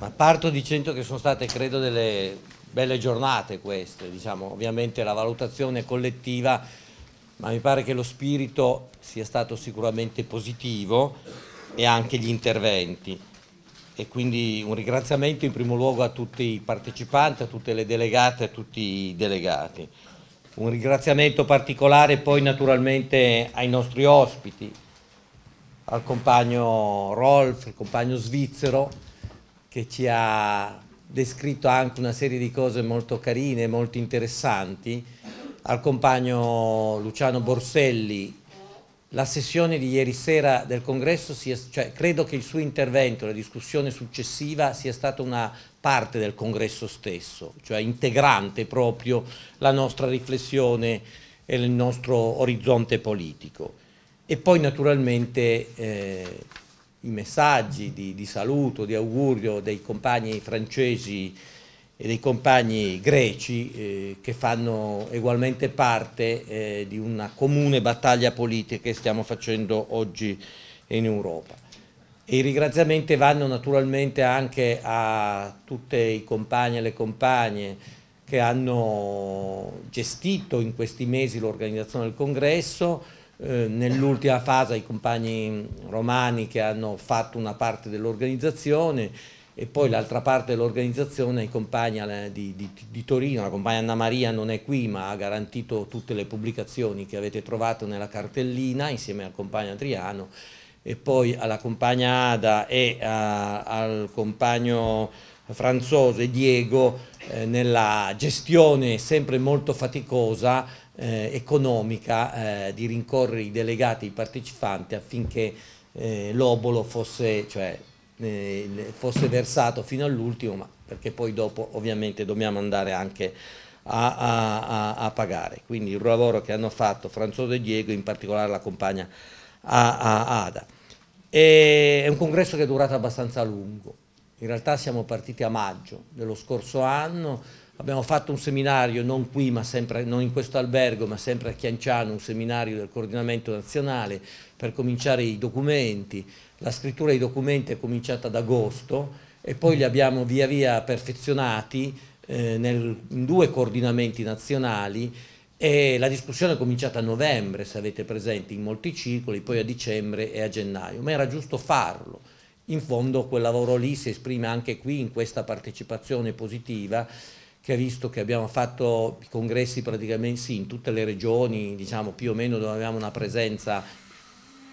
Ma parto dicendo che sono state, credo, delle belle giornate queste, diciamo, ovviamente la valutazione collettiva, ma mi pare che lo spirito sia stato sicuramente positivo e anche gli interventi. E quindi un ringraziamento in primo luogo a tutti i partecipanti, a tutte le delegate, a tutti i delegati. Un ringraziamento particolare poi naturalmente ai nostri ospiti, al compagno Rolf, al compagno svizzero, che ci ha descritto anche una serie di cose molto carine, molto interessanti, al compagno Luciano Borselli. La sessione di ieri sera del congresso, sia, cioè, credo che il suo intervento, la discussione successiva, sia stata una parte del congresso stesso, cioè integrante proprio la nostra riflessione e il nostro orizzonte politico. E poi naturalmente eh, i messaggi di, di saluto, di augurio dei compagni francesi e dei compagni greci eh, che fanno ugualmente parte eh, di una comune battaglia politica che stiamo facendo oggi in Europa. E I ringraziamenti vanno naturalmente anche a tutti i compagni e le compagne che hanno gestito in questi mesi l'organizzazione del congresso, eh, nell'ultima fase ai compagni romani che hanno fatto una parte dell'organizzazione e poi mm. l'altra parte dell'organizzazione ai compagni di, di, di, Torino, la compagna Anna Maria non è qui ma ha garantito tutte le pubblicazioni che avete trovato nella cartellina insieme al compagno Adriano e poi alla compagna Ada e a, al compagno Franzoso e Diego eh, nella gestione sempre molto faticosa eh, economica eh, di rincorrere i delegati e i partecipanti affinché eh, l'obolo fosse, cioè, eh, fosse, versato fino all'ultimo, perché poi dopo ovviamente dobbiamo andare anche a, a, a, pagare. Quindi il lavoro che hanno fatto Franzoso e Diego, in particolare la compagna a, Ada. E è un congresso che è durato abbastanza lungo. In realtà siamo partiti a maggio dello scorso anno, Abbiamo fatto un seminario, non qui, ma sempre, non in questo albergo, ma sempre a Chianciano, un seminario del coordinamento nazionale per cominciare i documenti. La scrittura dei documenti è cominciata ad agosto e poi li abbiamo via via perfezionati eh, nel, in due coordinamenti nazionali e la discussione è cominciata a novembre, se avete presente, in molti circoli, poi a dicembre e a gennaio, ma era giusto farlo. In fondo quel lavoro lì si esprime anche qui in questa partecipazione positiva che ha visto che abbiamo fatto i congressi praticamente sì, in tutte le regioni, diciamo più o meno dove abbiamo una presenza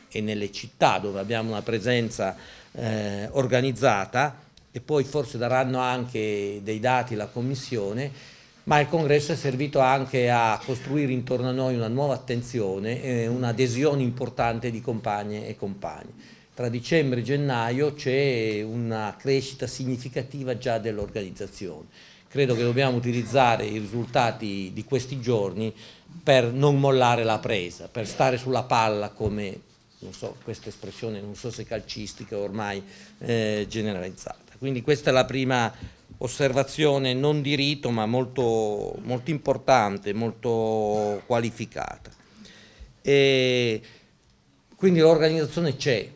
e nelle città dove abbiamo una presenza eh, organizzata e poi forse daranno anche dei dati la Commissione, ma il congresso è servito anche a costruire intorno a noi una nuova attenzione e un'adesione importante di compagne e compagni tra dicembre e gennaio c'è una crescita significativa già dell'organizzazione credo che dobbiamo utilizzare i risultati di questi giorni per non mollare la presa, per stare sulla palla come, non so, questa espressione non so se calcistica ormai eh, generalizzata. Quindi questa è la prima osservazione non di rito ma molto, molto importante, molto qualificata. E quindi l'organizzazione c'è,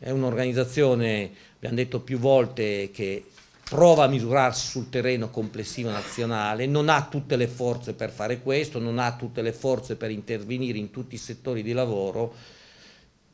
è un'organizzazione, abbiamo detto più volte, che prova a misurarsi sul terreno complessivo nazionale, non ha tutte le forze per fare questo, non ha tutte le forze per intervenire in tutti i settori di lavoro,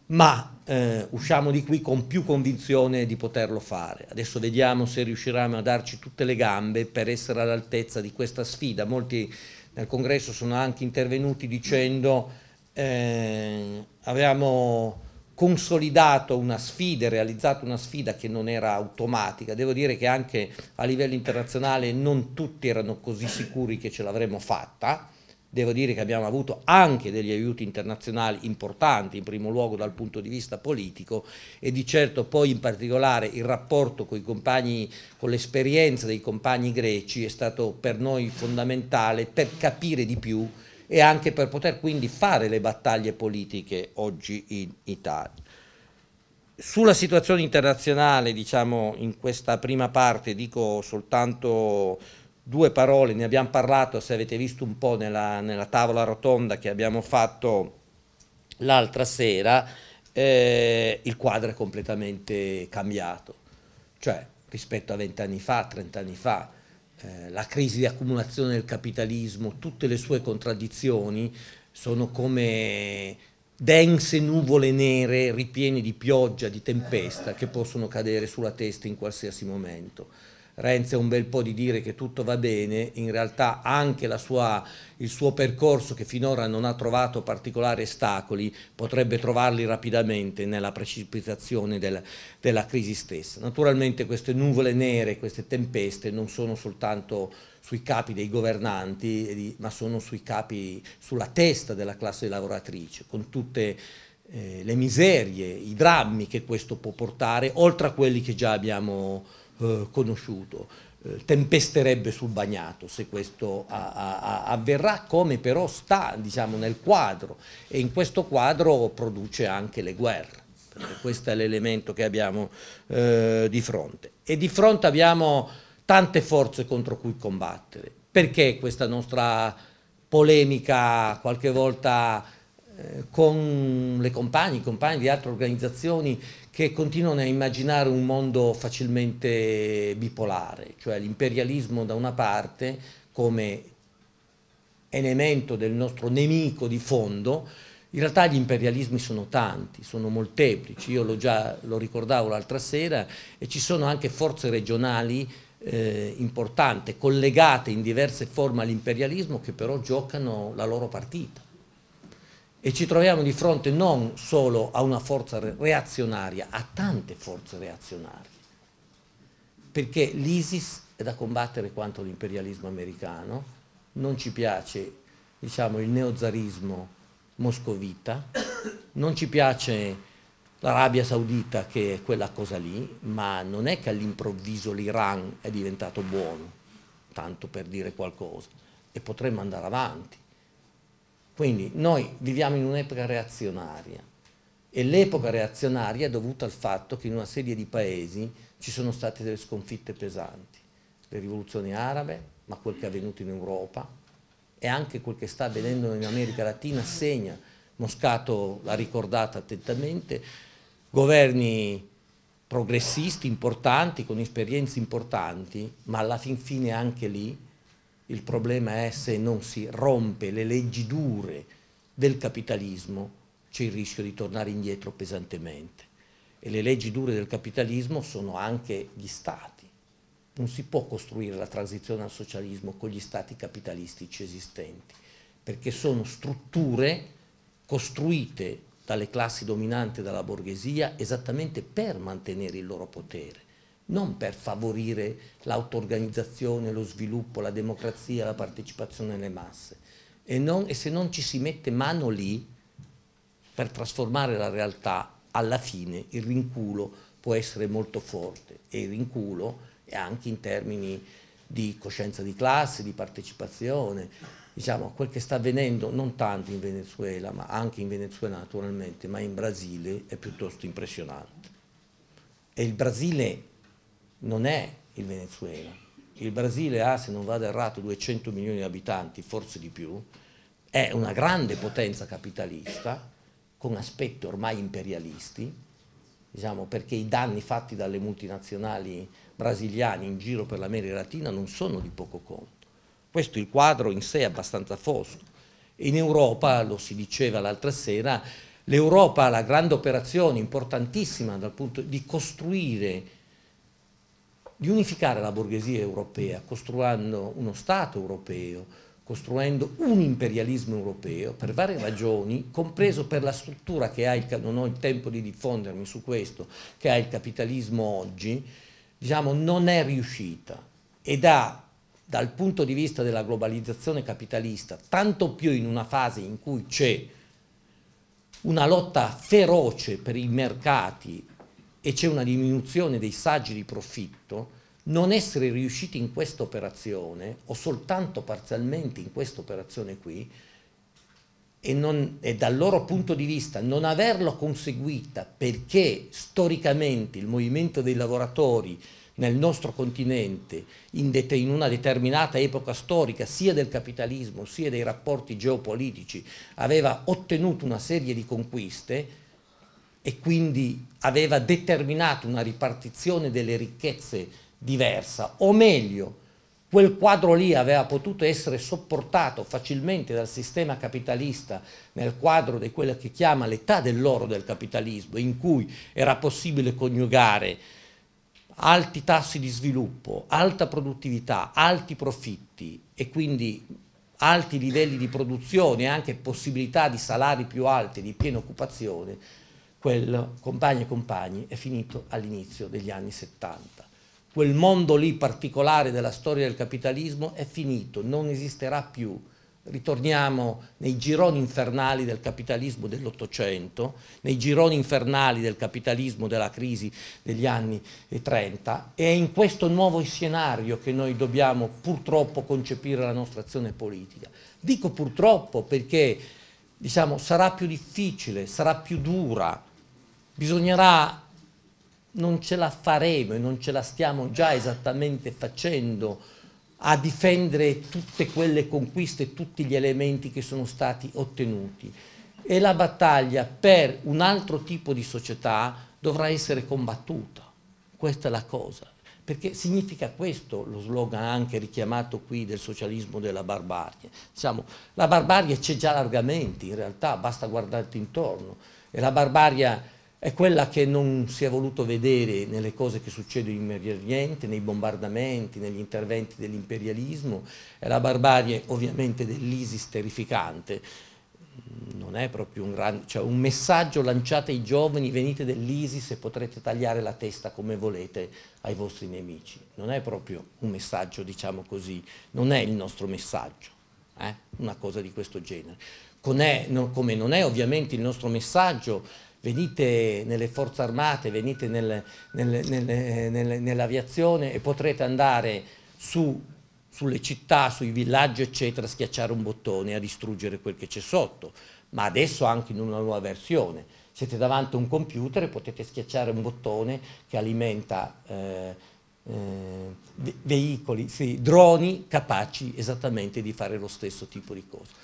ma eh, usciamo di qui con più convinzione di poterlo fare. Adesso vediamo se riusciranno a darci tutte le gambe per essere all'altezza di questa sfida. Molti nel congresso sono anche intervenuti dicendo eh, avevamo consolidato una sfida, realizzato una sfida che non era automatica. Devo dire che anche a livello internazionale non tutti erano così sicuri che ce l'avremmo fatta. Devo dire che abbiamo avuto anche degli aiuti internazionali importanti, in primo luogo dal punto di vista politico e di certo poi in particolare il rapporto con i compagni, con l'esperienza dei compagni greci è stato per noi fondamentale per capire di più e anche per poter quindi fare le battaglie politiche oggi in Italia. Sulla situazione internazionale, diciamo, in questa prima parte dico soltanto due parole, ne abbiamo parlato, se avete visto un po' nella, nella tavola rotonda che abbiamo fatto l'altra sera, eh, il quadro è completamente cambiato, cioè rispetto a vent'anni fa, trent'anni fa eh, la crisi di accumulazione del capitalismo, tutte le sue contraddizioni sono come dense nuvole nere ripiene di pioggia, di tempesta che possono cadere sulla testa in qualsiasi momento. Renzi è un bel po' di dire che tutto va bene, in realtà anche sua, il suo percorso che finora non ha trovato particolari ostacoli potrebbe trovarli rapidamente nella precipitazione del, della crisi stessa. Naturalmente queste nuvole nere, queste tempeste non sono soltanto sui capi dei governanti, eh, ma sono sui capi, sulla testa della classe lavoratrice, con tutte eh, le miserie, i drammi che questo può portare, oltre a quelli che già abbiamo eh, conosciuto. Eh, tempesterebbe sul bagnato se questo a, a, a avverrà, come però sta diciamo, nel quadro e in questo quadro produce anche le guerre. Questo è l'elemento che abbiamo eh, di fronte. E di fronte abbiamo tante forze contro cui combattere. Perché questa nostra polemica qualche volta eh, con le compagne, i compagni di altre organizzazioni che continuano a immaginare un mondo facilmente bipolare, cioè l'imperialismo da una parte come elemento del nostro nemico di fondo, in realtà gli imperialismi sono tanti, sono molteplici, io lo, già, lo ricordavo l'altra sera e ci sono anche forze regionali eh, importanti, collegate in diverse forme all'imperialismo che però giocano la loro partita e ci troviamo di fronte non solo a una forza reazionaria, a tante forze reazionarie, perché l'ISIS è da combattere quanto l'imperialismo americano, non ci piace diciamo, il neozarismo moscovita, non ci piace l'Arabia Saudita che è quella cosa lì, ma non è che all'improvviso l'Iran è diventato buono, tanto per dire qualcosa, e potremmo andare avanti. Quindi noi viviamo in un'epoca reazionaria e l'epoca reazionaria è dovuta al fatto che in una serie di paesi ci sono state delle sconfitte pesanti, le rivoluzioni arabe, ma quel che è avvenuto in Europa e anche quel che sta avvenendo in America Latina segna, Moscato l'ha ricordata attentamente, governi progressisti importanti, con esperienze importanti, ma alla fin fine anche lì il problema è se non si rompe le leggi dure del capitalismo c'è il rischio di tornare indietro pesantemente. E le leggi dure del capitalismo sono anche gli stati. Non si può costruire la transizione al socialismo con gli stati capitalistici esistenti, perché sono strutture costruite dalle classi dominanti e dalla borghesia esattamente per mantenere il loro potere non per favorire l'autoorganizzazione, lo sviluppo, la democrazia, la partecipazione delle masse. E, non, e se non ci si mette mano lì per trasformare la realtà, alla fine il rinculo può essere molto forte e il rinculo è anche in termini di coscienza di classe, di partecipazione, diciamo, quel che sta avvenendo non tanto in Venezuela, ma anche in Venezuela naturalmente, ma in Brasile è piuttosto impressionante. E il Brasile non è il Venezuela. Il Brasile ha, se non vado errato, 200 milioni di abitanti, forse di più, è una grande potenza capitalista con aspetti ormai imperialisti, diciamo, perché i danni fatti dalle multinazionali brasiliane in giro per l'America Latina non sono di poco conto. Questo il quadro in sé è abbastanza fosco. In Europa, lo si diceva l'altra sera, l'Europa ha la grande operazione importantissima dal punto di costruire di unificare la borghesia europea costruendo uno Stato europeo, costruendo un imperialismo europeo per varie ragioni, compreso per la struttura che ha, il, non ho il tempo di diffondermi su questo, che ha il capitalismo oggi, diciamo non è riuscita ed ha dal punto di vista della globalizzazione capitalista, tanto più in una fase in cui c'è una lotta feroce per i mercati e c'è una diminuzione dei saggi di profitto, non essere riusciti in questa operazione o soltanto parzialmente in questa operazione qui e, non, e, dal loro punto di vista non averlo conseguita perché storicamente il movimento dei lavoratori nel nostro continente in, in una determinata epoca storica sia del capitalismo sia dei rapporti geopolitici aveva ottenuto una serie di conquiste e quindi aveva determinato una ripartizione delle ricchezze diversa, o meglio, quel quadro lì aveva potuto essere sopportato facilmente dal sistema capitalista nel quadro di quella che chiama l'età dell'oro del capitalismo, in cui era possibile coniugare alti tassi di sviluppo, alta produttività, alti profitti e quindi alti livelli di produzione e anche possibilità di salari più alti, di piena occupazione, quel compagni e compagni, è finito all'inizio degli anni 70. Quel mondo lì particolare della storia del capitalismo è finito, non esisterà più. Ritorniamo nei gironi infernali del capitalismo dell'Ottocento, nei gironi infernali del capitalismo della crisi degli anni 30 e è in questo nuovo scenario che noi dobbiamo purtroppo concepire la nostra azione politica. Dico purtroppo perché diciamo, sarà più difficile, sarà più dura, bisognerà, non ce la faremo e non ce la stiamo già esattamente facendo a difendere tutte quelle conquiste, tutti gli elementi che sono stati ottenuti. E la battaglia per un altro tipo di società dovrà essere combattuta. Questa è la cosa. Perché significa questo lo slogan anche richiamato qui del socialismo della barbarie. Diciamo, la barbarie c'è già largamente in realtà, basta guardarti intorno. E la barbarie è quella che non si è voluto vedere nelle cose che succedono in Medio Oriente, nei bombardamenti, negli interventi dell'imperialismo, è la barbarie ovviamente dell'ISIS terrificante. Non è proprio un grande, cioè un messaggio lanciate ai giovani, venite dell'ISIS e potrete tagliare la testa come volete ai vostri nemici. Non è proprio un messaggio, diciamo così, non è il nostro messaggio, eh? una cosa di questo genere. Com'è, non, come non è ovviamente il nostro messaggio venite nelle forze armate, venite nel, nel, nel, nell'aviazione e potrete andare su, sulle città, sui villaggi eccetera, a schiacciare un bottone e a distruggere quel che c'è sotto, ma adesso anche in una nuova versione. Siete davanti a un computer e potete schiacciare un bottone che alimenta eh, eh, veicoli, sì, droni capaci esattamente di fare lo stesso tipo di cose.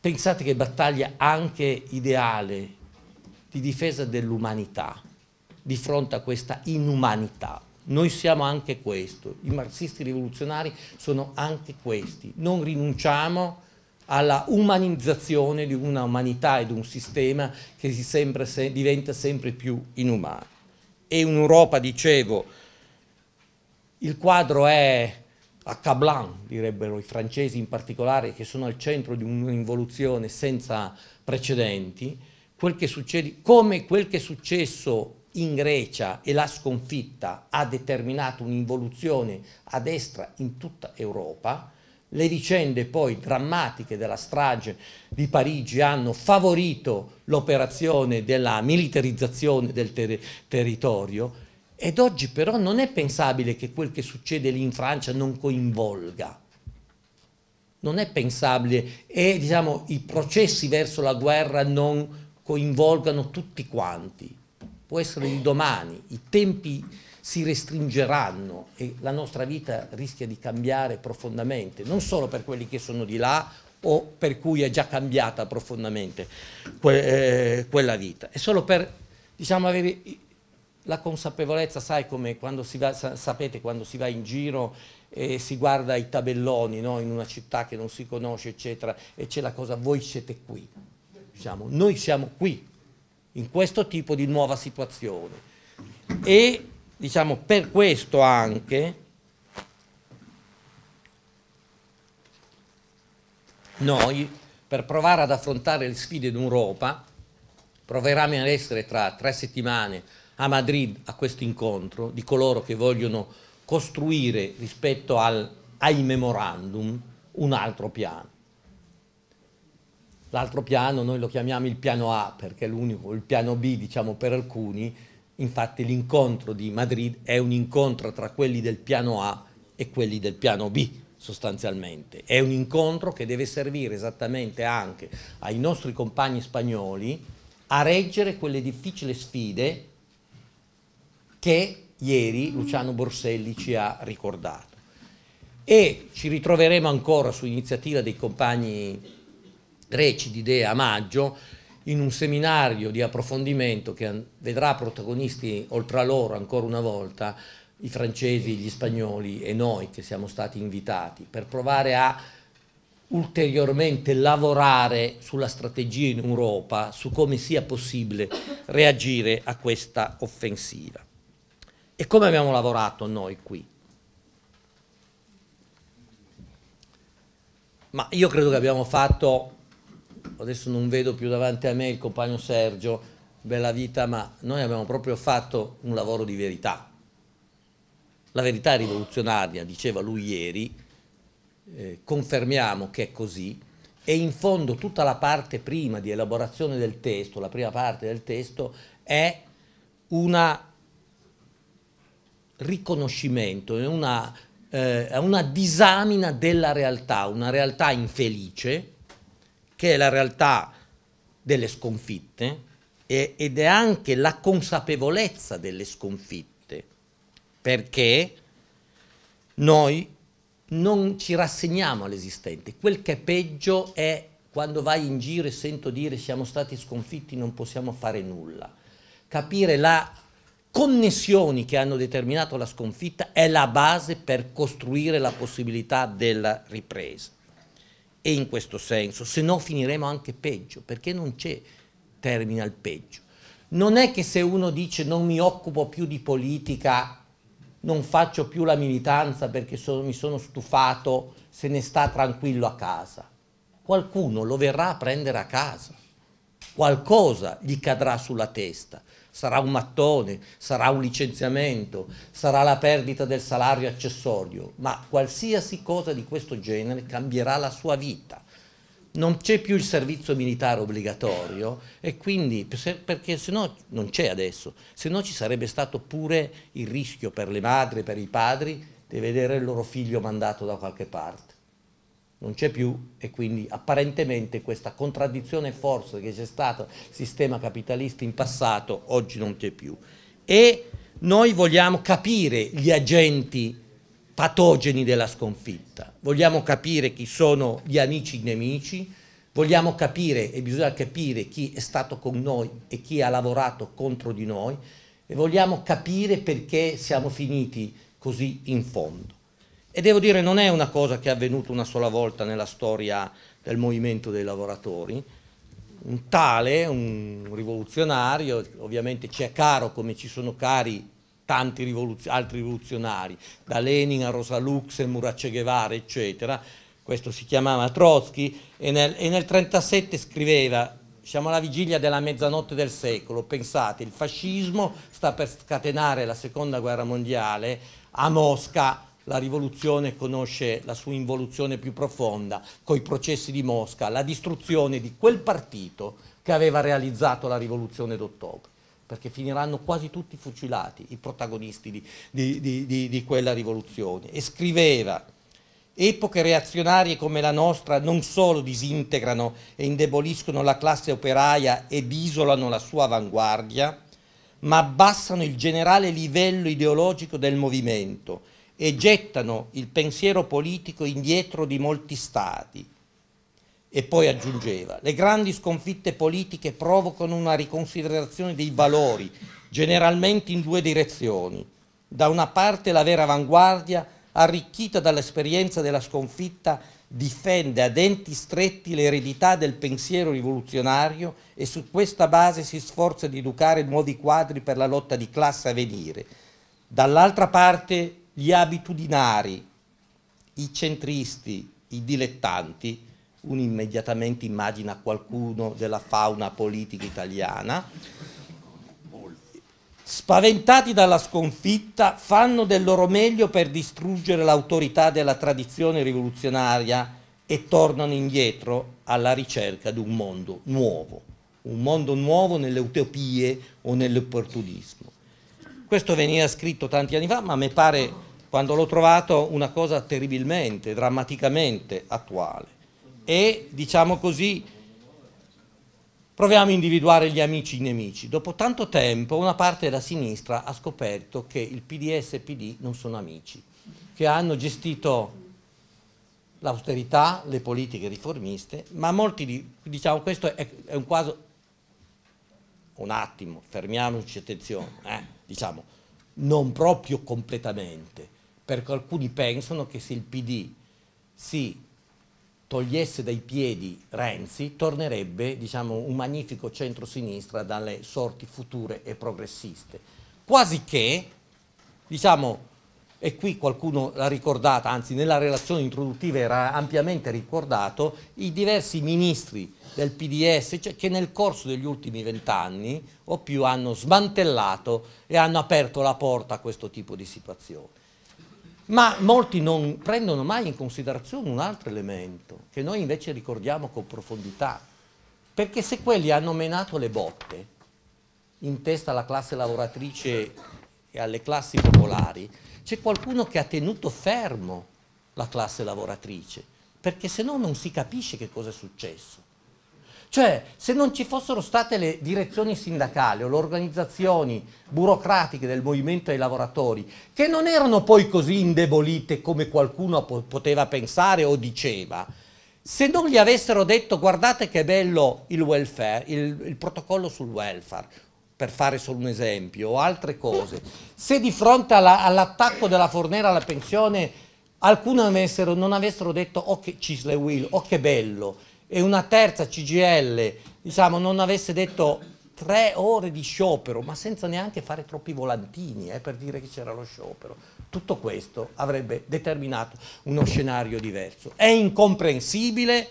Pensate che battaglia anche ideale di difesa dell'umanità di fronte a questa inumanità. Noi siamo anche questo, i marxisti rivoluzionari sono anche questi. Non rinunciamo alla umanizzazione di una umanità e di un sistema che si sempre, se, diventa sempre più inumano. E un'Europa, dicevo, il quadro è a Cablan, direbbero i francesi in particolare, che sono al centro di un'involuzione senza precedenti, quel succede, come quel che è successo in Grecia e la sconfitta ha determinato un'involuzione a destra in tutta Europa, le vicende poi drammatiche della strage di Parigi hanno favorito l'operazione della militarizzazione del ter territorio, ed oggi però non è pensabile che quel che succede lì in Francia non coinvolga. Non è pensabile e diciamo, i processi verso la guerra non coinvolgano tutti quanti. Può essere il domani, i tempi si restringeranno e la nostra vita rischia di cambiare profondamente, non solo per quelli che sono di là o per cui è già cambiata profondamente que eh, quella vita, è solo per diciamo, avere la consapevolezza, sai come quando si va, sapete quando si va in giro e si guarda i tabelloni no? in una città che non si conosce, eccetera, e c'è la cosa voi siete qui. Diciamo, noi siamo qui, in questo tipo di nuova situazione. E diciamo per questo anche noi, per provare ad affrontare le sfide d'Europa, proveremo ad essere tra tre settimane a Madrid a questo incontro di coloro che vogliono costruire rispetto al, ai memorandum un altro piano. L'altro piano noi lo chiamiamo il piano A perché è l'unico, il piano B diciamo per alcuni, infatti l'incontro di Madrid è un incontro tra quelli del piano A e quelli del piano B sostanzialmente. È un incontro che deve servire esattamente anche ai nostri compagni spagnoli a reggere quelle difficili sfide che ieri Luciano Borselli ci ha ricordato. E ci ritroveremo ancora su iniziativa dei compagni greci di Dea a maggio in un seminario di approfondimento che vedrà protagonisti oltre a loro ancora una volta i francesi, gli spagnoli e noi che siamo stati invitati per provare a ulteriormente lavorare sulla strategia in Europa, su come sia possibile reagire a questa offensiva. E come abbiamo lavorato noi qui? Ma io credo che abbiamo fatto, adesso non vedo più davanti a me il compagno Sergio, bella vita, ma noi abbiamo proprio fatto un lavoro di verità. La verità rivoluzionaria, diceva lui ieri, eh, confermiamo che è così e in fondo tutta la parte prima di elaborazione del testo, la prima parte del testo, è una riconoscimento, è una, eh, una disamina della realtà, una realtà infelice, che è la realtà delle sconfitte e, ed è anche la consapevolezza delle sconfitte, perché noi non ci rassegniamo all'esistente. Quel che è peggio è quando vai in giro e sento dire siamo stati sconfitti, non possiamo fare nulla. Capire la connessioni che hanno determinato la sconfitta è la base per costruire la possibilità della ripresa. E in questo senso, se no finiremo anche peggio, perché non c'è termine al peggio. Non è che se uno dice non mi occupo più di politica, non faccio più la militanza perché sono, mi sono stufato, se ne sta tranquillo a casa. Qualcuno lo verrà a prendere a casa, qualcosa gli cadrà sulla testa sarà un mattone, sarà un licenziamento, sarà la perdita del salario accessorio, ma qualsiasi cosa di questo genere cambierà la sua vita. Non c'è più il servizio militare obbligatorio e quindi, perché se no non c'è adesso, se no ci sarebbe stato pure il rischio per le madri, per i padri di vedere il loro figlio mandato da qualche parte non c'è più e quindi apparentemente questa contraddizione forza che c'è stata nel sistema capitalista in passato oggi non c'è più. E noi vogliamo capire gli agenti patogeni della sconfitta, vogliamo capire chi sono gli amici i nemici, vogliamo capire e bisogna capire chi è stato con noi e chi ha lavorato contro di noi e vogliamo capire perché siamo finiti così in fondo. E devo dire non è una cosa che è avvenuta una sola volta nella storia del movimento dei lavoratori. Un tale, un rivoluzionario, ovviamente ci è caro come ci sono cari tanti rivoluzio altri rivoluzionari, da Lenin a Rosa Luxemburg a Che Guevara, eccetera, questo si chiamava Trotsky, e nel 1937 scriveva, siamo alla vigilia della mezzanotte del secolo, pensate, il fascismo sta per scatenare la seconda guerra mondiale a Mosca, la rivoluzione conosce la sua involuzione più profonda, con i processi di Mosca, la distruzione di quel partito che aveva realizzato la rivoluzione d'ottobre perché finiranno quasi tutti fucilati i protagonisti di, di, di, di quella rivoluzione. E scriveva, Epoche reazionarie come la nostra non solo disintegrano e indeboliscono la classe operaia ed isolano la sua avanguardia, ma abbassano il generale livello ideologico del movimento e gettano il pensiero politico indietro di molti stati. E poi aggiungeva, le grandi sconfitte politiche provocano una riconsiderazione dei valori, generalmente in due direzioni. Da una parte la vera avanguardia, arricchita dall'esperienza della sconfitta, difende a denti stretti l'eredità del pensiero rivoluzionario e su questa base si sforza di educare nuovi quadri per la lotta di classe a venire. Dall'altra parte gli abitudinari, i centristi, i dilettanti, uno immediatamente immagina qualcuno della fauna politica italiana, spaventati dalla sconfitta, fanno del loro meglio per distruggere l'autorità della tradizione rivoluzionaria e tornano indietro alla ricerca di un mondo nuovo, un mondo nuovo nelle utopie o nell'opportunismo. Questo veniva scritto tanti anni fa, ma mi pare quando l'ho trovato una cosa terribilmente, drammaticamente attuale. E diciamo così, proviamo a individuare gli amici e i nemici. Dopo tanto tempo una parte della sinistra ha scoperto che il PDS e il PD non sono amici, che hanno gestito l'austerità, le politiche riformiste, ma molti di, diciamo questo è, è un quasi, un attimo, fermiamoci, attenzione, eh, diciamo, non proprio completamente, perché alcuni pensano che se il PD si togliesse dai piedi Renzi, tornerebbe diciamo, un magnifico centro-sinistra dalle sorti future e progressiste. Quasi che, diciamo, e qui qualcuno l'ha ricordata, anzi nella relazione introduttiva era ampiamente ricordato, i diversi ministri del PDS cioè, che nel corso degli ultimi vent'anni o più hanno smantellato e hanno aperto la porta a questo tipo di situazione. Ma molti non prendono mai in considerazione un altro elemento che noi invece ricordiamo con profondità, perché se quelli hanno menato le botte in testa alla classe lavoratrice e alle classi popolari, c'è qualcuno che ha tenuto fermo la classe lavoratrice, perché se no non si capisce che cosa è successo. Cioè, se non ci fossero state le direzioni sindacali o le organizzazioni burocratiche del movimento dei lavoratori, che non erano poi così indebolite come qualcuno po poteva pensare o diceva, se non gli avessero detto guardate che bello il welfare, il, il protocollo sul welfare, per fare solo un esempio, o altre cose, se di fronte all'attacco della fornera alla pensione alcuni avessero, non avessero detto oh che cisle will, oh che bello, e una terza CGL diciamo, non avesse detto tre ore di sciopero, ma senza neanche fare troppi volantini eh, per dire che c'era lo sciopero, tutto questo avrebbe determinato uno scenario diverso. È incomprensibile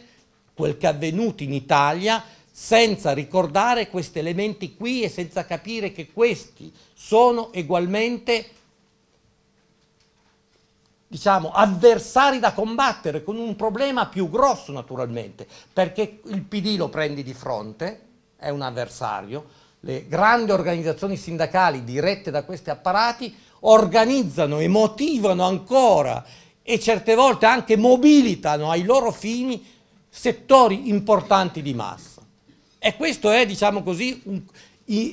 quel che è avvenuto in Italia senza ricordare questi elementi qui e senza capire che questi sono ugualmente diciamo, avversari da combattere, con un problema più grosso naturalmente, perché il PD lo prendi di fronte, è un avversario, le grandi organizzazioni sindacali dirette da questi apparati organizzano e motivano ancora e certe volte anche mobilitano ai loro fini settori importanti di massa. E questo è, diciamo così, un,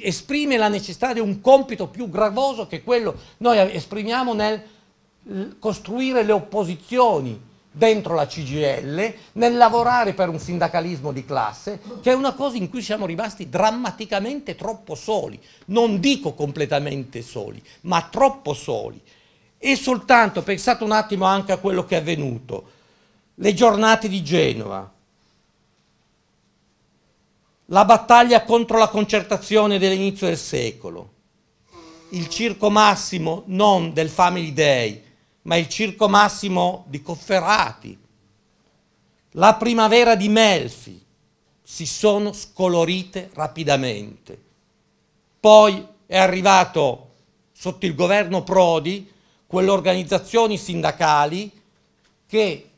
esprime la necessità di un compito più gravoso che quello noi esprimiamo nel eh, costruire le opposizioni dentro la CGL, nel lavorare per un sindacalismo di classe, che è una cosa in cui siamo rimasti drammaticamente troppo soli, non dico completamente soli, ma troppo soli. E soltanto, pensate un attimo anche a quello che è avvenuto, le giornate di Genova, la battaglia contro la concertazione dell'inizio del secolo, il circo massimo non del Family Day, ma il Circo Massimo di Cofferati, la primavera di Melfi, si sono scolorite rapidamente. Poi è arrivato sotto il governo Prodi quelle organizzazioni sindacali che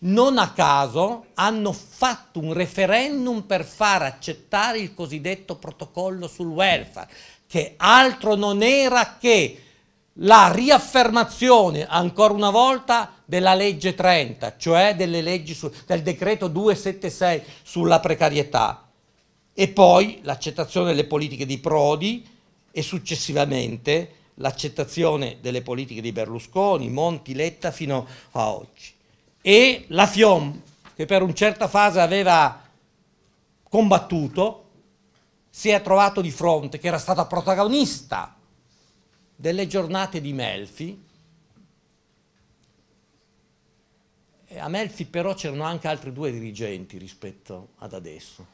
non a caso hanno fatto un referendum per far accettare il cosiddetto protocollo sul welfare, che altro non era che la riaffermazione ancora una volta della legge 30, cioè su, del decreto 276 sulla precarietà e poi l'accettazione delle politiche di Prodi e successivamente l'accettazione delle politiche di Berlusconi, Monti, Letta fino a oggi. E la FIOM, che per una certa fase aveva combattuto, si è trovato di fronte, che era stata protagonista delle giornate di Melfi. A Melfi però c'erano anche altri due dirigenti rispetto ad adesso,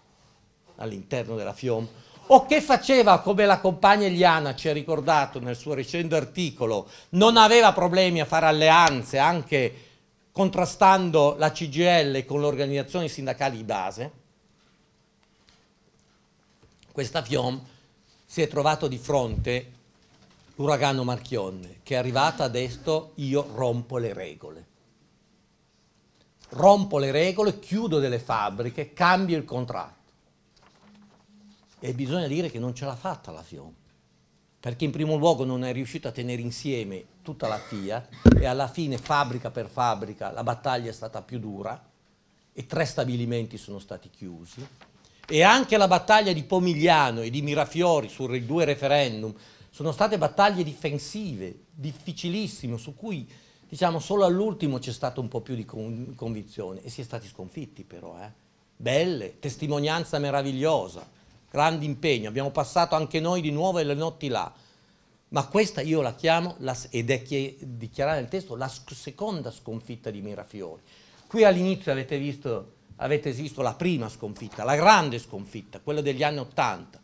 all'interno della FIOM. O che faceva, come la compagna Eliana ci ha ricordato nel suo recente articolo, non aveva problemi a fare alleanze anche contrastando la CGL con le organizzazioni sindacali di base questa FIOM si è trovato di fronte l'uragano Marchionne, che è arrivata adesso, io rompo le regole. Rompo le regole, chiudo delle fabbriche, cambio il contratto. E bisogna dire che non ce l'ha fatta la FIOM, perché in primo luogo non è riuscita a tenere insieme tutta la FIA e alla fine fabbrica per fabbrica la battaglia è stata più dura e tre stabilimenti sono stati chiusi e anche la battaglia di Pomigliano e di Mirafiori sui due referendum sono state battaglie difensive, difficilissime, su cui diciamo, solo all'ultimo c'è stato un po' più di convinzione e si è stati sconfitti però. Eh? Belle, testimonianza meravigliosa, grande impegno. Abbiamo passato anche noi di nuovo le notti là. Ma questa io la chiamo, ed è dichiarata nel testo, la seconda sconfitta di Mirafiori. Qui all'inizio avete visto avete visto la prima sconfitta, la grande sconfitta, quella degli anni Ottanta,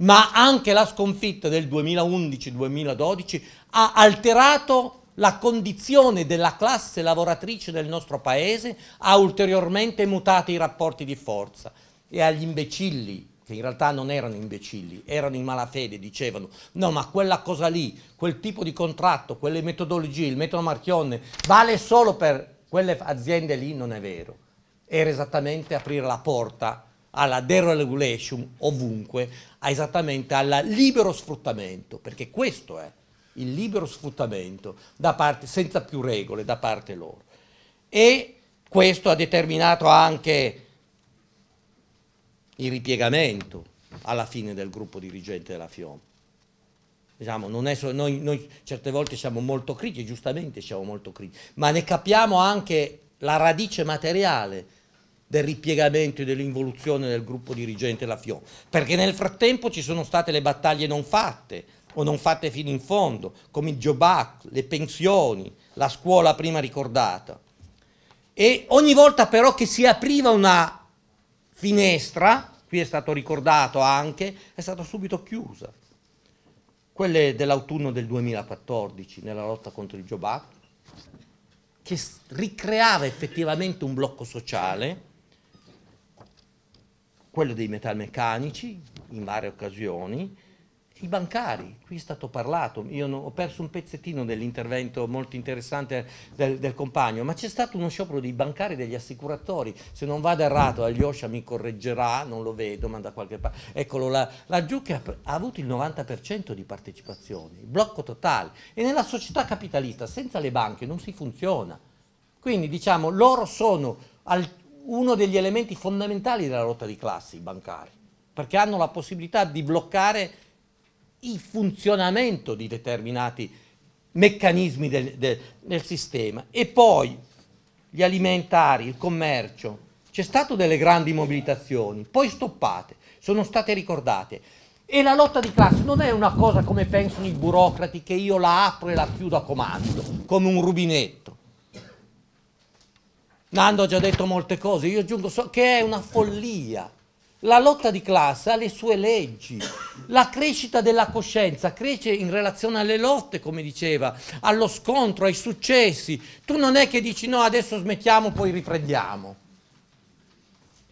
ma anche la sconfitta del 2011-2012 ha alterato la condizione della classe lavoratrice del nostro paese, ha ulteriormente mutato i rapporti di forza e agli imbecilli che in realtà non erano imbecilli, erano in malafede, dicevano no ma quella cosa lì, quel tipo di contratto, quelle metodologie, il metodo Marchionne vale solo per quelle aziende lì, non è vero. Era esattamente aprire la porta alla deregulation ovunque, esattamente al libero sfruttamento, perché questo è il libero sfruttamento parte, senza più regole da parte loro. E questo ha determinato anche il ripiegamento alla fine del gruppo dirigente della FIOM. Diciamo, so, noi, noi, certe volte siamo molto critici, giustamente siamo molto critici, ma ne capiamo anche la radice materiale del ripiegamento e dell'involuzione del gruppo dirigente La Lafion, perché nel frattempo ci sono state le battaglie non fatte o non fatte fino in fondo, come il Jobac, le pensioni, la scuola prima ricordata. E ogni volta però che si apriva una finestra, qui è stato ricordato anche, è stata subito chiusa. Quelle dell'autunno del 2014 nella lotta contro il Jobac, che ricreava effettivamente un blocco sociale, quello dei metalmeccanici in varie occasioni, i bancari, qui è stato parlato, io non, ho perso un pezzettino dell'intervento molto interessante del, del compagno, ma c'è stato uno sciopero dei bancari e degli assicuratori, se non vado errato Alyosha mi correggerà, non lo vedo, ma da qualche parte, eccolo là, laggiù che ha, ha avuto il 90% di partecipazione, blocco totale, e nella società capitalista senza le banche non si funziona, quindi diciamo loro sono al uno degli elementi fondamentali della lotta di classi, i bancari, perché hanno la possibilità di bloccare il funzionamento di determinati meccanismi del, del, del sistema. E poi gli alimentari, il commercio, c'è stato delle grandi mobilitazioni, poi stoppate, sono state ricordate. E la lotta di classe non è una cosa come pensano i burocrati che io la apro e la chiudo a comando, come un rubinetto. Nando ha già detto molte cose, io aggiungo so che è una follia. La lotta di classe ha le sue leggi, la crescita della coscienza cresce in relazione alle lotte, come diceva, allo scontro, ai successi. Tu non è che dici no, adesso smettiamo, poi riprendiamo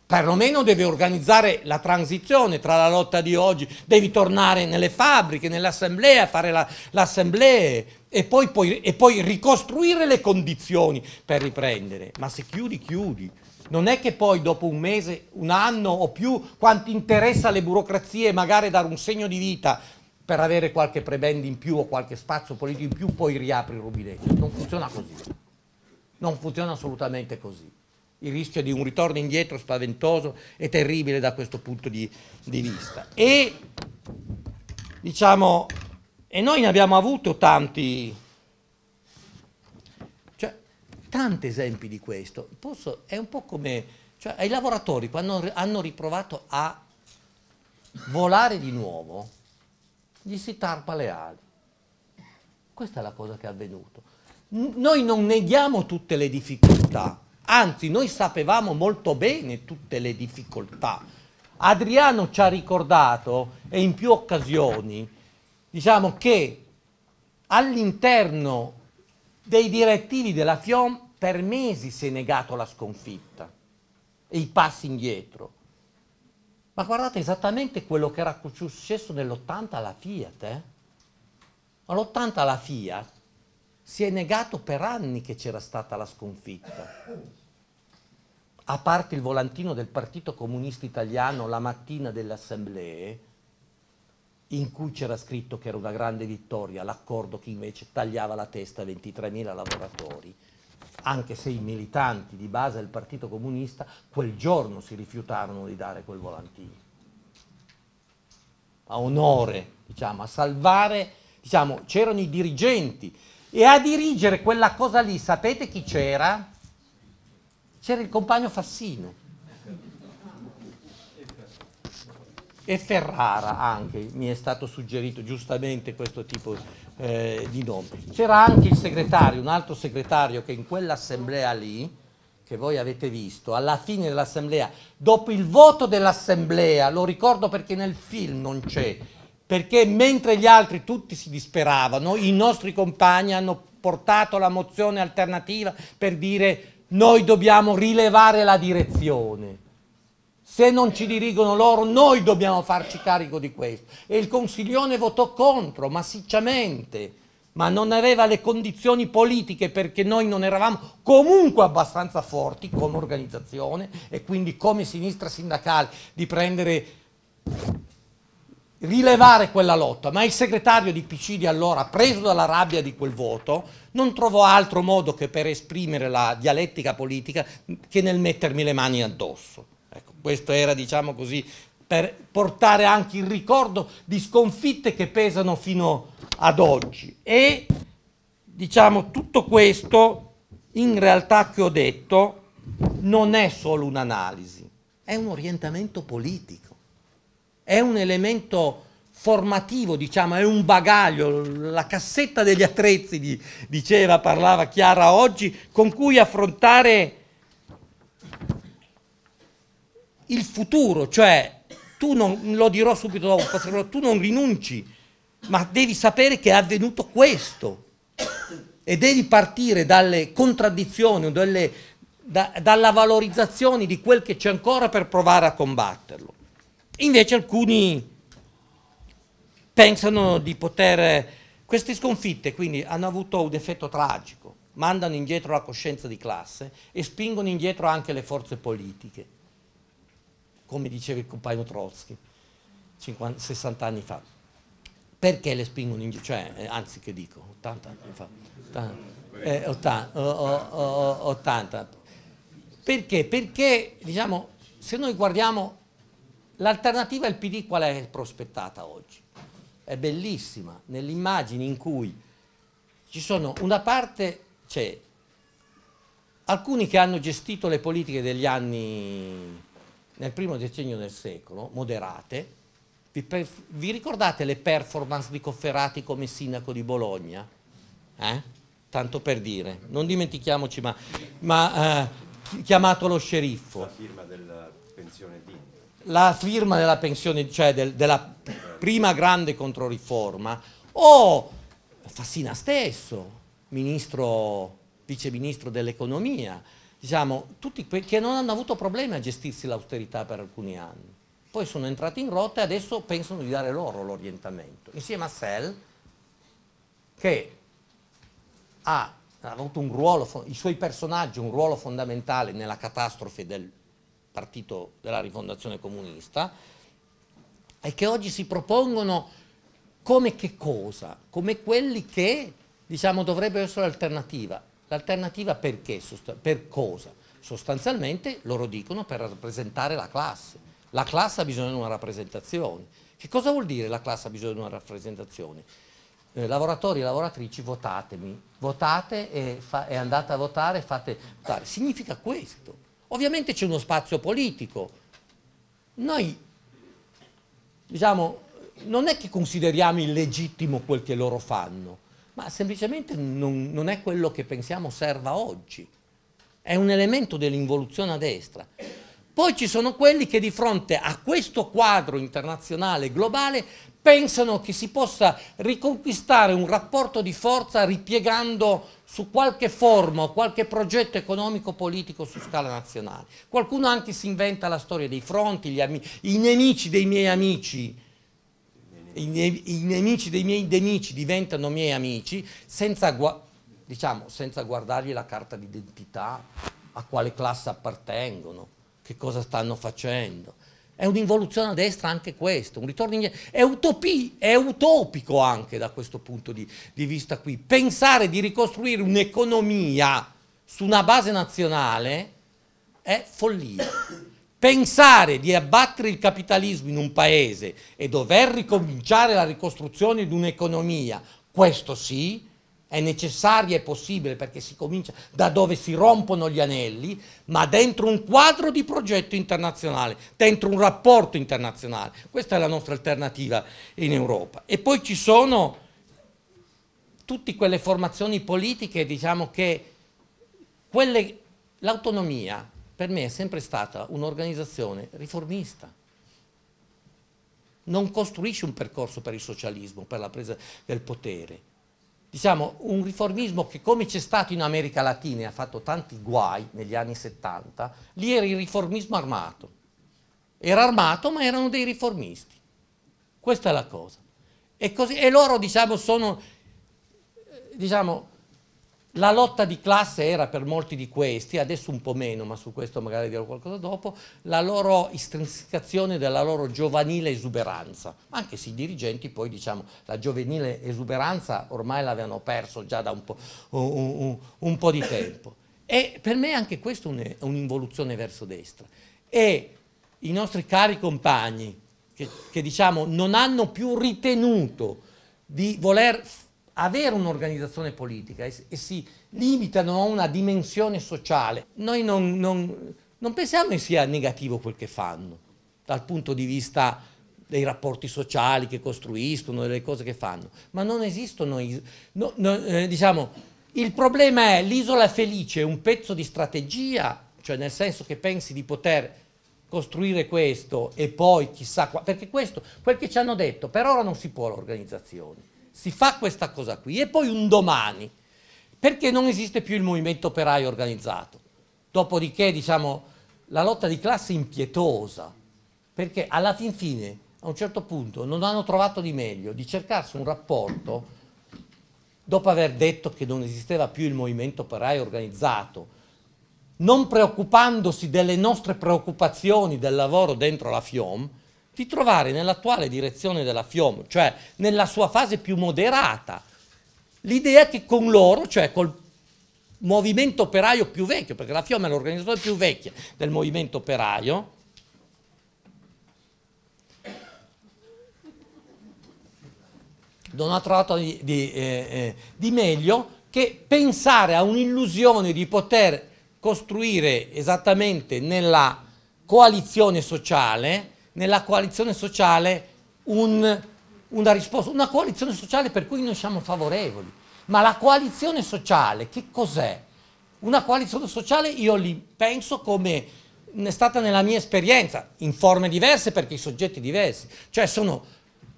perlomeno deve organizzare la transizione tra la lotta di oggi, devi tornare nelle fabbriche, nell'assemblea, fare la, l'assemblea e poi, e poi ricostruire le condizioni per riprendere. Ma se chiudi, chiudi. Non è che poi dopo un mese, un anno o più, quanto interessa alle burocrazie magari dare un segno di vita per avere qualche prebend in più o qualche spazio politico in più, poi riapri il rubinetto. Non funziona così. Non funziona assolutamente così il rischio di un ritorno indietro spaventoso e terribile da questo punto di, di vista. E, diciamo, e noi ne abbiamo avuto tanti, cioè, tanti esempi di questo. Posso, è un po' come cioè, ai lavoratori quando hanno riprovato a volare di nuovo, gli si tarpa le ali. Questa è la cosa che è avvenuta. Noi non neghiamo tutte le difficoltà, Anzi, noi sapevamo molto bene tutte le difficoltà. Adriano ci ha ricordato, e in più occasioni, diciamo che all'interno dei direttivi della FIOM per mesi si è negato la sconfitta e i passi indietro. Ma guardate esattamente quello che era successo nell'80 alla Fiat. Eh? All'80 alla Fiat si è negato per anni che c'era stata la sconfitta a parte il volantino del Partito Comunista Italiano la mattina delle assemblee, in cui c'era scritto che era una grande vittoria l'accordo che invece tagliava la testa a 23.000 lavoratori, anche se i militanti di base del Partito Comunista quel giorno si rifiutarono di dare quel volantino. A onore, diciamo, a salvare, diciamo, c'erano i dirigenti e a dirigere quella cosa lì, sapete chi c'era? c'era il compagno Fassino e Ferrara anche, mi è stato suggerito giustamente questo tipo eh, di nome. C'era anche il segretario, un altro segretario che in quell'assemblea lì, che voi avete visto, alla fine dell'assemblea, dopo il voto dell'assemblea, lo ricordo perché nel film non c'è, perché mentre gli altri tutti si disperavano, i nostri compagni hanno portato la mozione alternativa per dire noi dobbiamo rilevare la direzione. Se non ci dirigono loro, noi dobbiamo farci carico di questo. E il Consiglione votò contro, massicciamente, ma non aveva le condizioni politiche perché noi non eravamo comunque abbastanza forti come organizzazione e quindi come sinistra sindacale di prendere rilevare quella lotta, ma il segretario di PC di allora, preso dalla rabbia di quel voto, non trovò altro modo che per esprimere la dialettica politica che nel mettermi le mani addosso. Ecco, questo era, diciamo così, per portare anche il ricordo di sconfitte che pesano fino ad oggi. E diciamo tutto questo, in realtà che ho detto, non è solo un'analisi, è un orientamento politico è un elemento formativo, diciamo, è un bagaglio, la cassetta degli attrezzi, di, diceva, parlava Chiara oggi, con cui affrontare il futuro, cioè tu non, lo dirò subito dopo, tu non rinunci, ma devi sapere che è avvenuto questo e devi partire dalle contraddizioni, dalle, da, dalla valorizzazione di quel che c'è ancora per provare a combatterlo. Invece alcuni pensano di poter... Queste sconfitte quindi hanno avuto un effetto tragico, mandano indietro la coscienza di classe e spingono indietro anche le forze politiche, come diceva il compagno Trotsky 50, 60 anni fa. Perché le spingono indietro? Cioè, eh, anzi che dico, 80 anni fa. 80, eh, 80, 80. Perché? Perché, diciamo, se noi guardiamo L'alternativa al PD qual è prospettata oggi? È bellissima, nell'immagine in cui ci sono una parte, c'è alcuni che hanno gestito le politiche degli anni, nel primo decennio del secolo, moderate, vi, vi ricordate le performance di Cofferati come sindaco di Bologna? Eh? Tanto per dire, non dimentichiamoci, ma, ma eh, chiamato lo sceriffo. La firma della pensione D la firma della pensione, cioè del, della prima grande controriforma, o Fassina stesso, ministro, vice ministro dell'economia, diciamo, tutti quelli che non hanno avuto problemi a gestirsi l'austerità per alcuni anni. Poi sono entrati in rotta e adesso pensano di dare loro l'orientamento, insieme a Sell, che ha, ha avuto un ruolo, i suoi personaggi un ruolo fondamentale nella catastrofe del partito della rifondazione comunista, e che oggi si propongono come che cosa? Come quelli che diciamo, dovrebbero essere l'alternativa. L'alternativa perché? Per cosa? Sostanzialmente loro dicono per rappresentare la classe. La classe ha bisogno di una rappresentazione. Che cosa vuol dire la classe ha bisogno di una rappresentazione? Eh, lavoratori e lavoratrici votatemi, votate e, e andate a votare e fate votare. Significa questo. Ovviamente c'è uno spazio politico. Noi, diciamo, non è che consideriamo illegittimo quel che loro fanno, ma semplicemente non, non è quello che pensiamo serva oggi. È un elemento dell'involuzione a destra. Poi ci sono quelli che di fronte a questo quadro internazionale globale pensano che si possa riconquistare un rapporto di forza ripiegando su qualche forma qualche progetto economico-politico su scala nazionale. Qualcuno anche si inventa la storia dei fronti, i nemici dei miei amici, i, ne i nemici dei miei nemici diventano miei amici senza, gua diciamo, senza guardargli la carta d'identità, a quale classe appartengono, che cosa stanno facendo. È un'involuzione a destra anche questo, un ritorno indietro. È, utopia, è utopico anche da questo punto di, di vista qui. Pensare di ricostruire un'economia su una base nazionale è follia. Pensare di abbattere il capitalismo in un paese e dover ricominciare la ricostruzione di un'economia, questo sì, è necessaria e possibile perché si comincia da dove si rompono gli anelli, ma dentro un quadro di progetto internazionale, dentro un rapporto internazionale. Questa è la nostra alternativa in Europa. E poi ci sono tutte quelle formazioni politiche, diciamo che l'autonomia per me è sempre stata un'organizzazione riformista non costruisce un percorso per il socialismo, per la presa del potere, diciamo, un riformismo che come c'è stato in America Latina e ha fatto tanti guai negli anni 70, lì era il riformismo armato. Era armato ma erano dei riformisti. Questa è la cosa. E, così, e loro diciamo, sono eh, diciamo, la lotta di classe era per molti di questi, adesso un po' meno, ma su questo magari dirò qualcosa dopo, la loro istrinsecazione della loro giovanile esuberanza, anche se i dirigenti poi diciamo la giovanile esuberanza ormai l'avevano perso già da un po', un, un, un po', di tempo. E per me anche questo è un'involuzione verso destra. E i nostri cari compagni che, che diciamo non hanno più ritenuto di voler avere un'organizzazione politica e, e, si limitano a una dimensione sociale. Noi non, non, non pensiamo che sia negativo quel che fanno dal punto di vista dei rapporti sociali che costruiscono, delle cose che fanno, ma non esistono, no, no, eh, diciamo, il problema è l'isola felice, un pezzo di strategia, cioè nel senso che pensi di poter costruire questo e poi chissà qua, perché questo, quel che ci hanno detto, per ora non si può l'organizzazione si fa questa cosa qui e poi un domani, perché non esiste più il movimento operaio organizzato. Dopodiché, diciamo, la lotta di classe è impietosa, perché alla fin fine, a un certo punto, non hanno trovato di meglio di cercarsi un rapporto, dopo aver detto che non esisteva più il movimento operaio organizzato, non preoccupandosi delle nostre preoccupazioni del lavoro dentro la FIOM, di trovare nell'attuale direzione della FIOM, cioè nella sua fase più moderata, l'idea che con loro, cioè col movimento operaio più vecchio, perché la FIOM è l'organizzazione più vecchia del movimento operaio, non ha trovato di, di, eh, eh, di meglio che pensare a un'illusione di poter costruire esattamente nella coalizione sociale nella coalizione sociale un, una risposta, una coalizione sociale per cui noi siamo favorevoli. Ma la coalizione sociale che cos'è? Una coalizione sociale io li penso come è stata nella mia esperienza, in forme diverse perché i soggetti diversi, cioè sono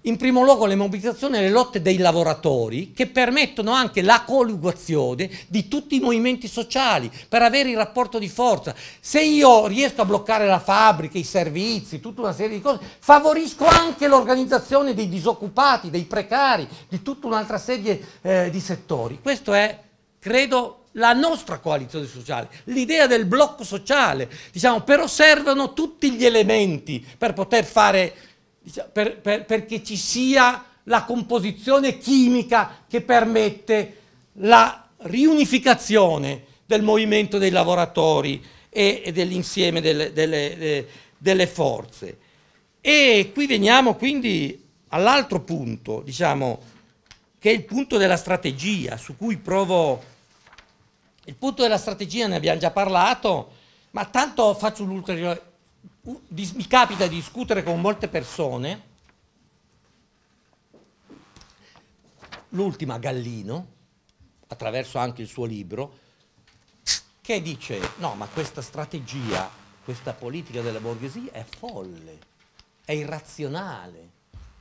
in primo luogo le mobilizzazioni e le lotte dei lavoratori che permettono anche la coniugazione di tutti i movimenti sociali per avere il rapporto di forza. Se io riesco a bloccare la fabbrica, i servizi, tutta una serie di cose, favorisco anche l'organizzazione dei disoccupati, dei precari, di tutta un'altra serie eh, di settori. Questo è, credo, la nostra coalizione sociale, l'idea del blocco sociale. Diciamo, però servono tutti gli elementi per poter fare cioè, per, per, perché ci sia la composizione chimica che permette la riunificazione del movimento dei lavoratori e, e dell'insieme delle, delle, delle, forze. E qui veniamo quindi all'altro punto, diciamo, che è il punto della strategia, su cui provo... Il punto della strategia ne abbiamo già parlato, ma tanto faccio l'ulteriore mi capita di discutere con molte persone, l'ultima Gallino, attraverso anche il suo libro, che dice no, ma questa strategia, questa politica della borghesia è folle, è irrazionale,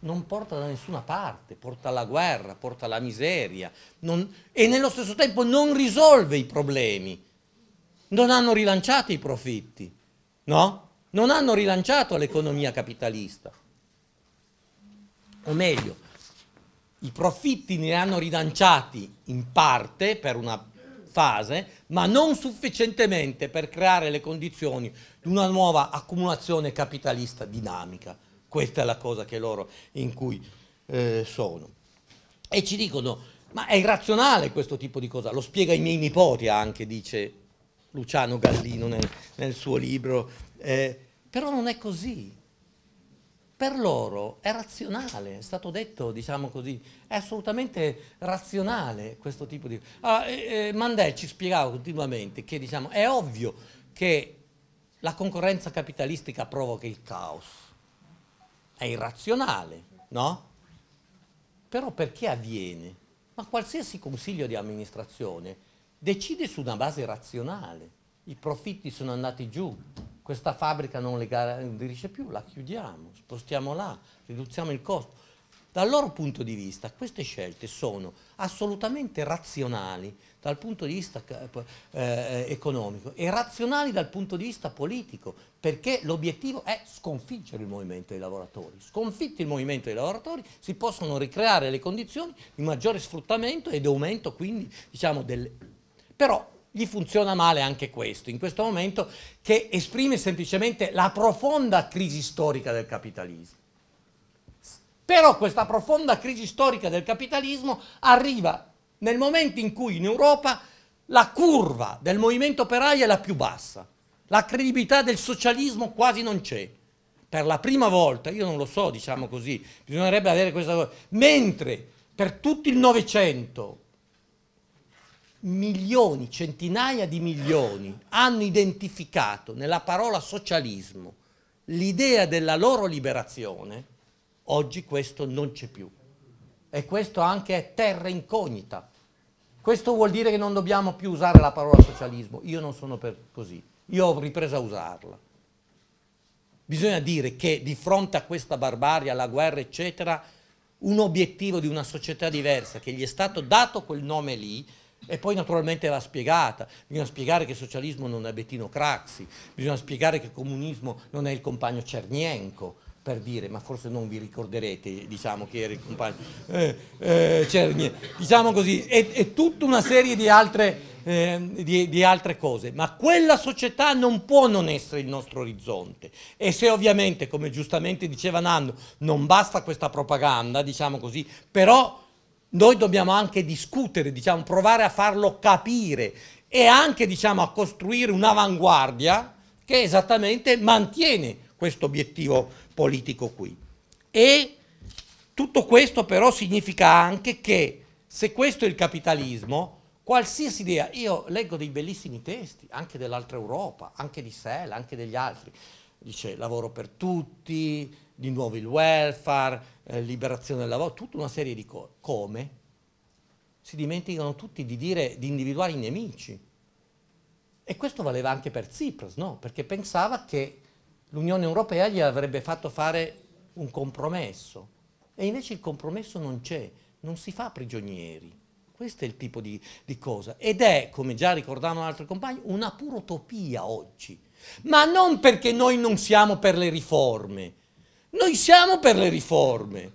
non porta da nessuna parte, porta alla guerra, porta alla miseria non, e nello stesso tempo non risolve i problemi, non hanno rilanciato i profitti, no? non hanno rilanciato l'economia capitalista. O meglio, i profitti ne hanno rilanciati in parte per una fase, ma non sufficientemente per creare le condizioni di una nuova accumulazione capitalista dinamica. Questa è la cosa che loro in cui eh, sono. E ci dicono, ma è irrazionale questo tipo di cosa, lo spiega i miei nipoti anche, dice Luciano Gallino nel, nel suo libro eh, però non è così. Per loro è razionale, è stato detto, diciamo così, è assolutamente razionale questo tipo di... Ah, eh, eh Mandel ci spiegava continuamente che diciamo, è ovvio che la concorrenza capitalistica provoca il caos, è irrazionale, no? Però perché avviene? Ma qualsiasi consiglio di amministrazione decide su una base razionale, i profitti sono andati giù, questa fabbrica non le garantisce più, la chiudiamo, spostiamo là, riduciamo il costo. Dal loro punto di vista queste scelte sono assolutamente razionali dal punto di vista eh, eh economico e razionali dal punto di vista politico, perché l'obiettivo è sconfiggere il movimento dei lavoratori. Sconfitto il movimento dei lavoratori si possono ricreare le condizioni di maggiore sfruttamento ed aumento quindi diciamo del... Però gli funziona male anche questo, in questo momento che esprime semplicemente la profonda crisi storica del capitalismo. Però questa profonda crisi storica del capitalismo arriva nel momento in cui in Europa la curva del movimento operaio è la più bassa, la credibilità del socialismo quasi non c'è. Per la prima volta, io non lo so, diciamo così, bisognerebbe avere questa... cosa, Mentre per tutto il Novecento milioni, centinaia di milioni hanno identificato nella parola socialismo l'idea della loro liberazione, oggi questo non c'è più. E questo anche è terra incognita. Questo vuol dire che non dobbiamo più usare la parola socialismo. Io non sono per così. Io ho ripreso a usarla. Bisogna dire che di fronte a questa barbarie, alla guerra, eccetera, un obiettivo di una società diversa che gli è stato dato quel nome lì e poi naturalmente va spiegata, bisogna spiegare che il socialismo non è Bettino Craxi, bisogna spiegare che il comunismo non è il compagno Cernienko, per dire, ma forse non vi ricorderete, diciamo che era il compagno eh, eh, Cernienko, diciamo così, e, e, tutta una serie di altre, eh, di, di altre cose, ma quella società non può non essere il nostro orizzonte e se ovviamente, come giustamente diceva Nando, non basta questa propaganda, diciamo così, però noi dobbiamo anche discutere, diciamo, provare a farlo capire e anche diciamo, a costruire un'avanguardia che esattamente mantiene questo obiettivo politico qui. E tutto questo però significa anche che se questo è il capitalismo, qualsiasi idea, io leggo dei bellissimi testi, anche dell'altra Europa, anche di Sella, anche degli altri, dice lavoro per tutti, di nuovo il welfare, eh, liberazione del lavoro, tutta una serie di cose. Come? Si dimenticano tutti di, dire, di individuare i nemici. E questo valeva anche per Tsipras, no? Perché pensava che l'Unione Europea gli avrebbe fatto fare un compromesso. E invece il compromesso non c'è, non si fa prigionieri. Questo è il tipo di, di cosa. Ed è, come già ricordavano altri compagni, una pura utopia oggi. Ma non perché noi non siamo per le riforme, noi siamo per le riforme,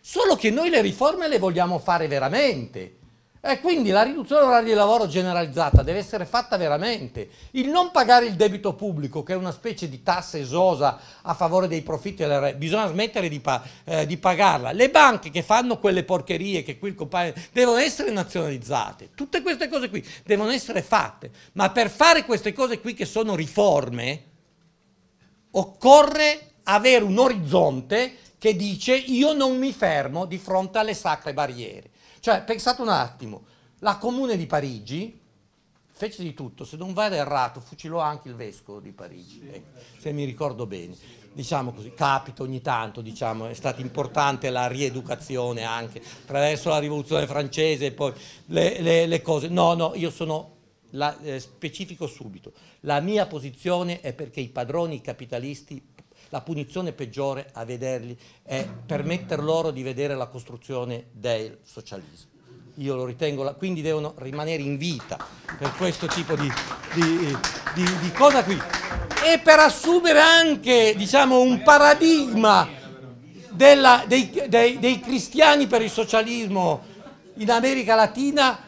solo che noi le riforme le vogliamo fare veramente. E quindi la riduzione dell'orario di lavoro generalizzata deve essere fatta veramente. Il non pagare il debito pubblico, che è una specie di tassa esosa a favore dei profitti, bisogna smettere di, pa eh, di pagarla. Le banche che fanno quelle porcherie che qui il compagno... devono essere nazionalizzate. Tutte queste cose qui devono essere fatte. Ma per fare queste cose qui che sono riforme, occorre avere un orizzonte che dice io non mi fermo di fronte alle sacre barriere. Cioè, pensate un attimo, la comune di Parigi fece di tutto, se non vado errato, fucilò anche il vescovo di Parigi, sì, eh, se mi ricordo bene. Diciamo così, capita ogni tanto, diciamo, è stata importante la rieducazione anche attraverso la rivoluzione francese e poi le, le, le cose. No, no, io sono la, eh, specifico subito. La mia posizione è perché i padroni capitalisti la punizione peggiore a vederli è permetter loro di vedere la costruzione del socialismo. Io lo ritengo, la, quindi devono rimanere in vita per questo tipo di, di, di, di cosa qui. E per assumere anche diciamo, un paradigma della, dei, dei, dei cristiani per il socialismo in America Latina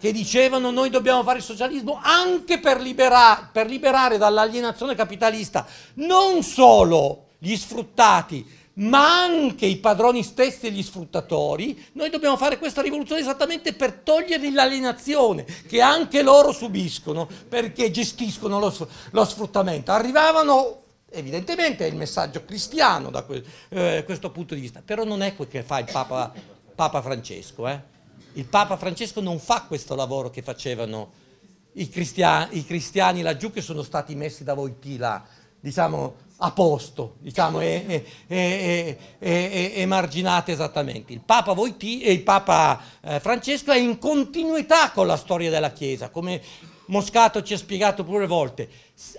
che dicevano noi dobbiamo fare il socialismo anche per, libera per liberare dall'alienazione capitalista non solo gli sfruttati, ma anche i padroni stessi e gli sfruttatori, noi dobbiamo fare questa rivoluzione esattamente per togliergli l'alienazione che anche loro subiscono perché gestiscono lo, lo sfruttamento. Arrivavano evidentemente è il messaggio cristiano da que eh, questo punto di vista, però non è quel che fa il Papa, Papa Francesco. Eh. Il Papa Francesco non fa questo lavoro che facevano i, cristia i cristiani laggiù che sono stati messi da voi Voitì là, diciamo a posto, diciamo, e, e, emarginate esattamente. Il Papa, Voitì, il Papa eh, Francesco è in continuità con la storia della Chiesa, come Moscato ci ha spiegato pure volte,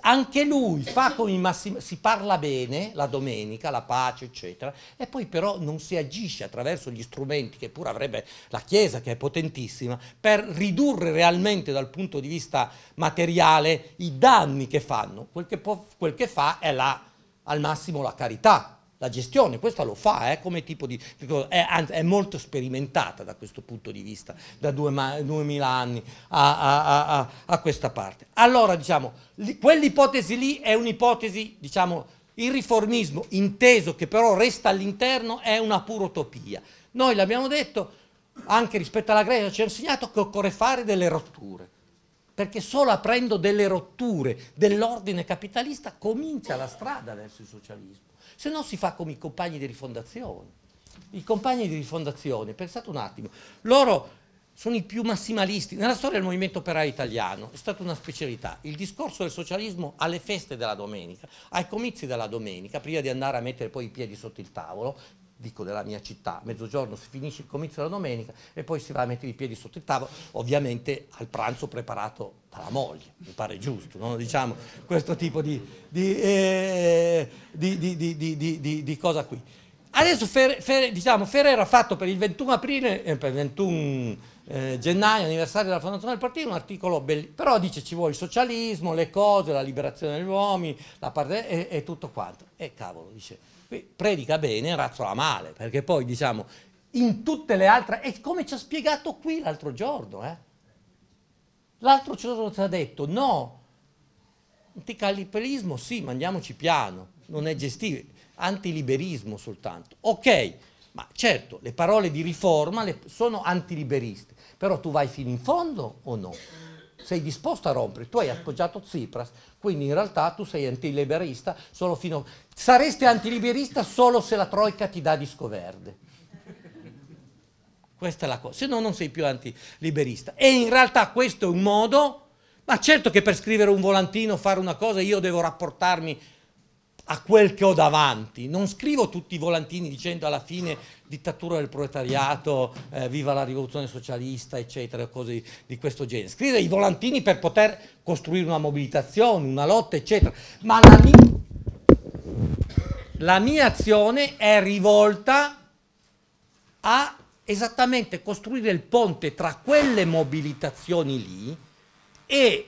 anche lui fa come Massimo, si parla bene la domenica, la pace, eccetera, e poi però non si agisce attraverso gli strumenti che pure avrebbe la Chiesa, che è potentissima, per ridurre realmente dal punto di vista materiale i danni che fanno. Quel che, può, quel che fa è la, al massimo la carità, la gestione, questa lo fa eh, come tipo di, è, è, molto sperimentata da questo punto di vista, da 2000 anni a, a, a, a questa parte. Allora diciamo, quell'ipotesi lì è un'ipotesi, diciamo, il riformismo inteso che però resta all'interno è una pura utopia. Noi l'abbiamo detto, anche rispetto alla Grecia ci ha insegnato che occorre fare delle rotture perché solo aprendo delle rotture dell'ordine capitalista comincia la strada verso il socialismo se no si fa come i compagni di rifondazione. I compagni di rifondazione, pensate un attimo, loro sono i più massimalisti. Nella storia del movimento operaio italiano è stata una specialità. Il discorso del socialismo alle feste della domenica, ai comizi della domenica, prima di andare a mettere poi i piedi sotto il tavolo, dico della mia città, mezzogiorno si finisce il comizio della domenica e poi si va a mettere i piedi sotto il tavolo, ovviamente al pranzo preparato dalla moglie, mi pare giusto, no? diciamo, questo tipo di, di, eh, di, di cosa qui. Adesso Fer, Fer, diciamo, Ferrero ha fatto per il 21 aprile, eh, per il 21 eh, gennaio, anniversario della fondazione del partito, un articolo bellissimo, però dice ci vuole il socialismo, le cose, la liberazione degli uomini, la parte e, e tutto quanto. E cavolo, dice, predica bene, razzola male, perché poi diciamo in tutte le altre, e come ci ha spiegato qui l'altro giorno, eh? l'altro giorno ti ha detto no, anticaliprismo sì, ma andiamoci piano, non è gestibile, antiliberismo soltanto. Ok, ma certo, le parole di riforma sono antiliberiste, però tu vai fino in fondo o no? Sei disposto a rompere? Tu hai appoggiato Tsipras, quindi in realtà tu sei antiliberista solo fino a... Sareste antiliberista solo se la Troica ti dà disco verde. Questa è la cosa, se no non sei più antiliberista. E in realtà questo è un modo, ma certo che per scrivere un volantino, fare una cosa, io devo rapportarmi a quel che ho davanti. Non scrivo tutti i volantini dicendo alla fine dittatura del proletariato, eh, viva la rivoluzione socialista, eccetera, cose di, di questo genere. Scrivere i volantini per poter costruire una mobilitazione, una lotta, eccetera. Ma la lingua la mia azione è rivolta a esattamente costruire il ponte tra quelle mobilitazioni lì e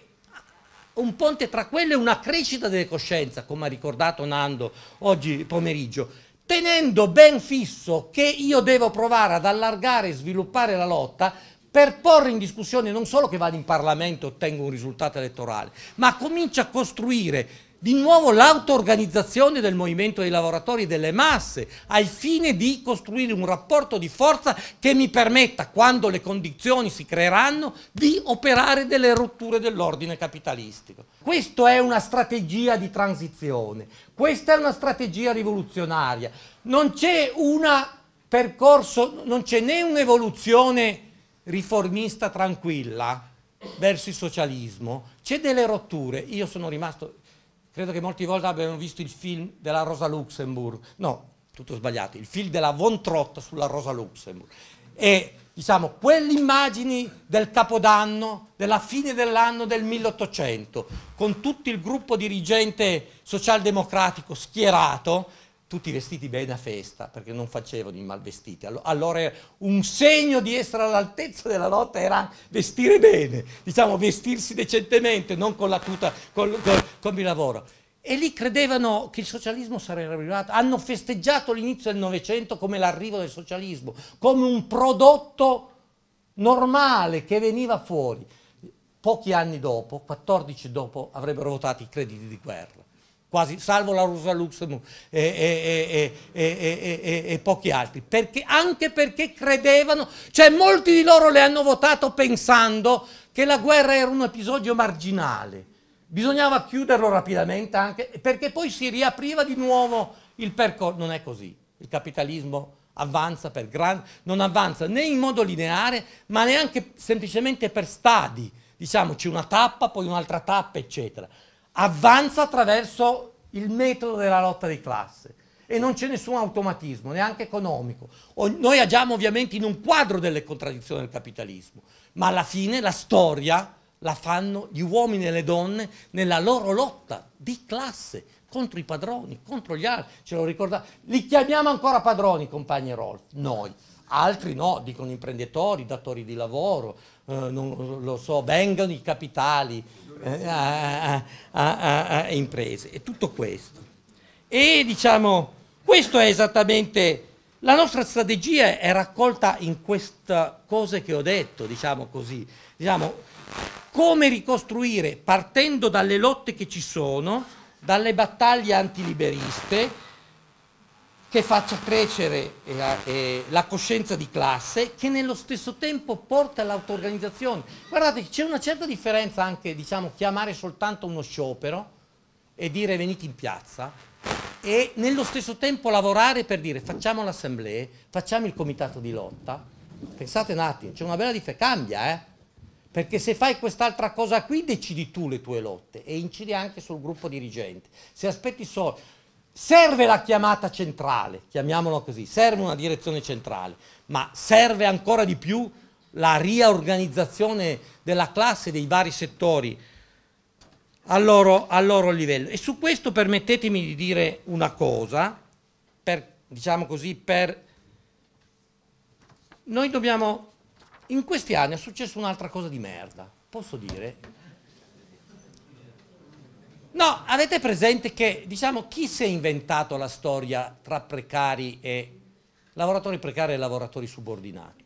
un ponte tra quelle e una crescita delle coscienze, come ha ricordato Nando oggi pomeriggio, tenendo ben fisso che io devo provare ad allargare e sviluppare la lotta per porre in discussione non solo che vado in Parlamento e ottengo un risultato elettorale, ma comincio a costruire di nuovo l'auto-organizzazione del movimento dei lavoratori delle masse, al fine di costruire un rapporto di forza che mi permetta, quando le condizioni si creeranno, di operare delle rotture dell'ordine capitalistico. Questa è una strategia di transizione, questa è una strategia rivoluzionaria. Non c'è un percorso, non c'è né un'evoluzione riformista tranquilla verso il socialismo, c'è delle rotture. Io sono rimasto Credo che molte volte abbiano visto il film della Rosa Luxemburg. No, tutto sbagliato, il film della Von Trott sulla Rosa Luxemburg. E diciamo, quelle immagini del Capodanno, della fine dell'anno del 1800, con tutto il gruppo dirigente socialdemocratico schierato, tutti vestiti bene a festa, perché non facevano i malvestiti. Allora un segno di essere all'altezza della lotta era vestire bene, diciamo vestirsi decentemente, non con la tuta, con, con, con il lavoro. E lì credevano che il socialismo sarebbe arrivato, hanno festeggiato l'inizio del Novecento come l'arrivo del socialismo, come un prodotto normale che veniva fuori. Pochi anni dopo, 14 dopo, avrebbero votato i crediti di guerra quasi, salvo la Rosa Luxemburg e, e, e, e, pochi altri, perché, anche perché credevano, cioè molti di loro le hanno votato pensando che la guerra era un episodio marginale, bisognava chiuderlo rapidamente anche, perché poi si riapriva di nuovo il percorso, non è così, il capitalismo avanza per grandi, non avanza né in modo lineare, ma neanche semplicemente per stadi, diciamo c'è una tappa, poi un'altra tappa, eccetera avanza attraverso il metodo della lotta di classe e non c'è nessun automatismo, neanche economico. O noi agiamo ovviamente in un quadro delle contraddizioni del capitalismo, ma alla fine la storia la fanno gli uomini e le donne nella loro lotta di classe contro i padroni, contro gli altri. Ce lo ricordate? Li chiamiamo ancora padroni, compagni Rolf, noi. Altri no, dicono imprenditori, datori di lavoro, eh, non lo so, vengano i capitali eh, a, a, a, a imprese e tutto questo. E diciamo, questo è esattamente... La nostra strategia è raccolta in queste cose che ho detto, diciamo così. Diciamo, come ricostruire partendo dalle lotte che ci sono, dalle battaglie antiliberiste, che faccia crescere eh, la, eh, la, coscienza di classe, che nello stesso tempo porta all'auto-organizzazione. Guardate, c'è una certa differenza anche, diciamo, chiamare soltanto uno sciopero e dire venite in piazza e nello stesso tempo lavorare per dire facciamo l'assemblea, facciamo il comitato di lotta. Pensate un attimo, c'è una bella differenza, cambia, eh? Perché se fai quest'altra cosa qui decidi tu le tue lotte e incidi anche sul gruppo dirigente. Se aspetti solo, Serve la chiamata centrale, chiamiamola così, serve una direzione centrale, ma serve ancora di più la riorganizzazione della classe dei vari settori al loro, al loro livello. E su questo permettetemi di dire una cosa, per, diciamo così, per... Noi dobbiamo... In questi anni è successo un'altra cosa di merda, posso dire, No, avete presente che, diciamo, chi si è inventato la storia tra precari e lavoratori precari e lavoratori subordinati?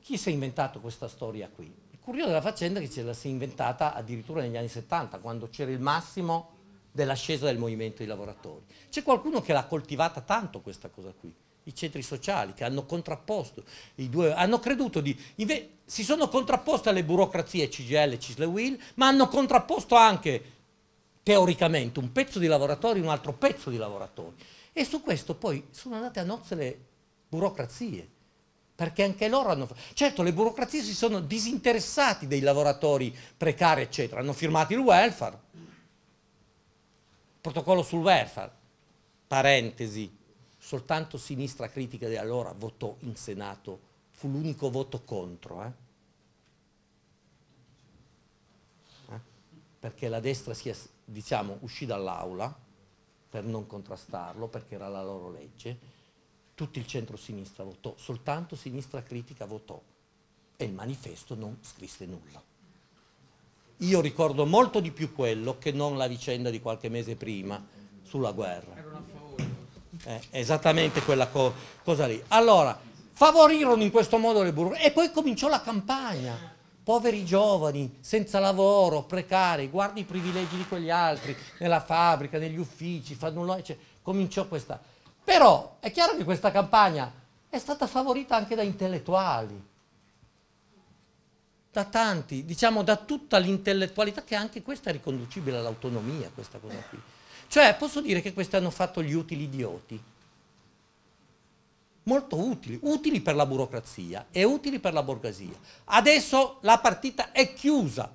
Chi si è inventato questa storia qui? Il curioso della faccenda è che ce la si è inventata addirittura negli anni 70, quando c'era il massimo dell'ascesa del movimento dei lavoratori. C'è qualcuno che l'ha coltivata tanto questa cosa qui, i centri sociali che hanno contrapposto i due, hanno creduto di, si sono contrapposte alle burocrazie CGL e Cisle Will, ma hanno contrapposto anche teoricamente un pezzo di lavoratori e un altro pezzo di lavoratori. E su questo poi sono andate a nozze le burocrazie, perché anche loro hanno... Certo, le burocrazie si sono disinteressati dei lavoratori precari, eccetera, hanno firmato il welfare, protocollo sul welfare, parentesi, soltanto sinistra critica di allora votò in Senato, fu l'unico voto contro, Eh? eh? perché la destra si è diciamo, uscì dall'aula per non contrastarlo, perché era la loro legge, tutto il centro-sinistra votò, soltanto sinistra critica votò e il manifesto non scrisse nulla. Io ricordo molto di più quello che non la vicenda di qualche mese prima sulla guerra. Eh, esattamente quella co cosa lì. Allora, favorirono in questo modo le burocrazie e poi cominciò la campagna poveri giovani, senza lavoro, precari, guardi i privilegi di quegli altri, nella fabbrica, negli uffici, fanno cioè, cominciò questa. Però è chiaro che questa campagna è stata favorita anche da intellettuali, da tanti, diciamo da tutta l'intellettualità, che anche questa è riconducibile all'autonomia, questa cosa qui. Cioè posso dire che questi hanno fatto gli utili idioti molto utili, utili per la burocrazia e utili per la borghesia. Adesso la partita è chiusa,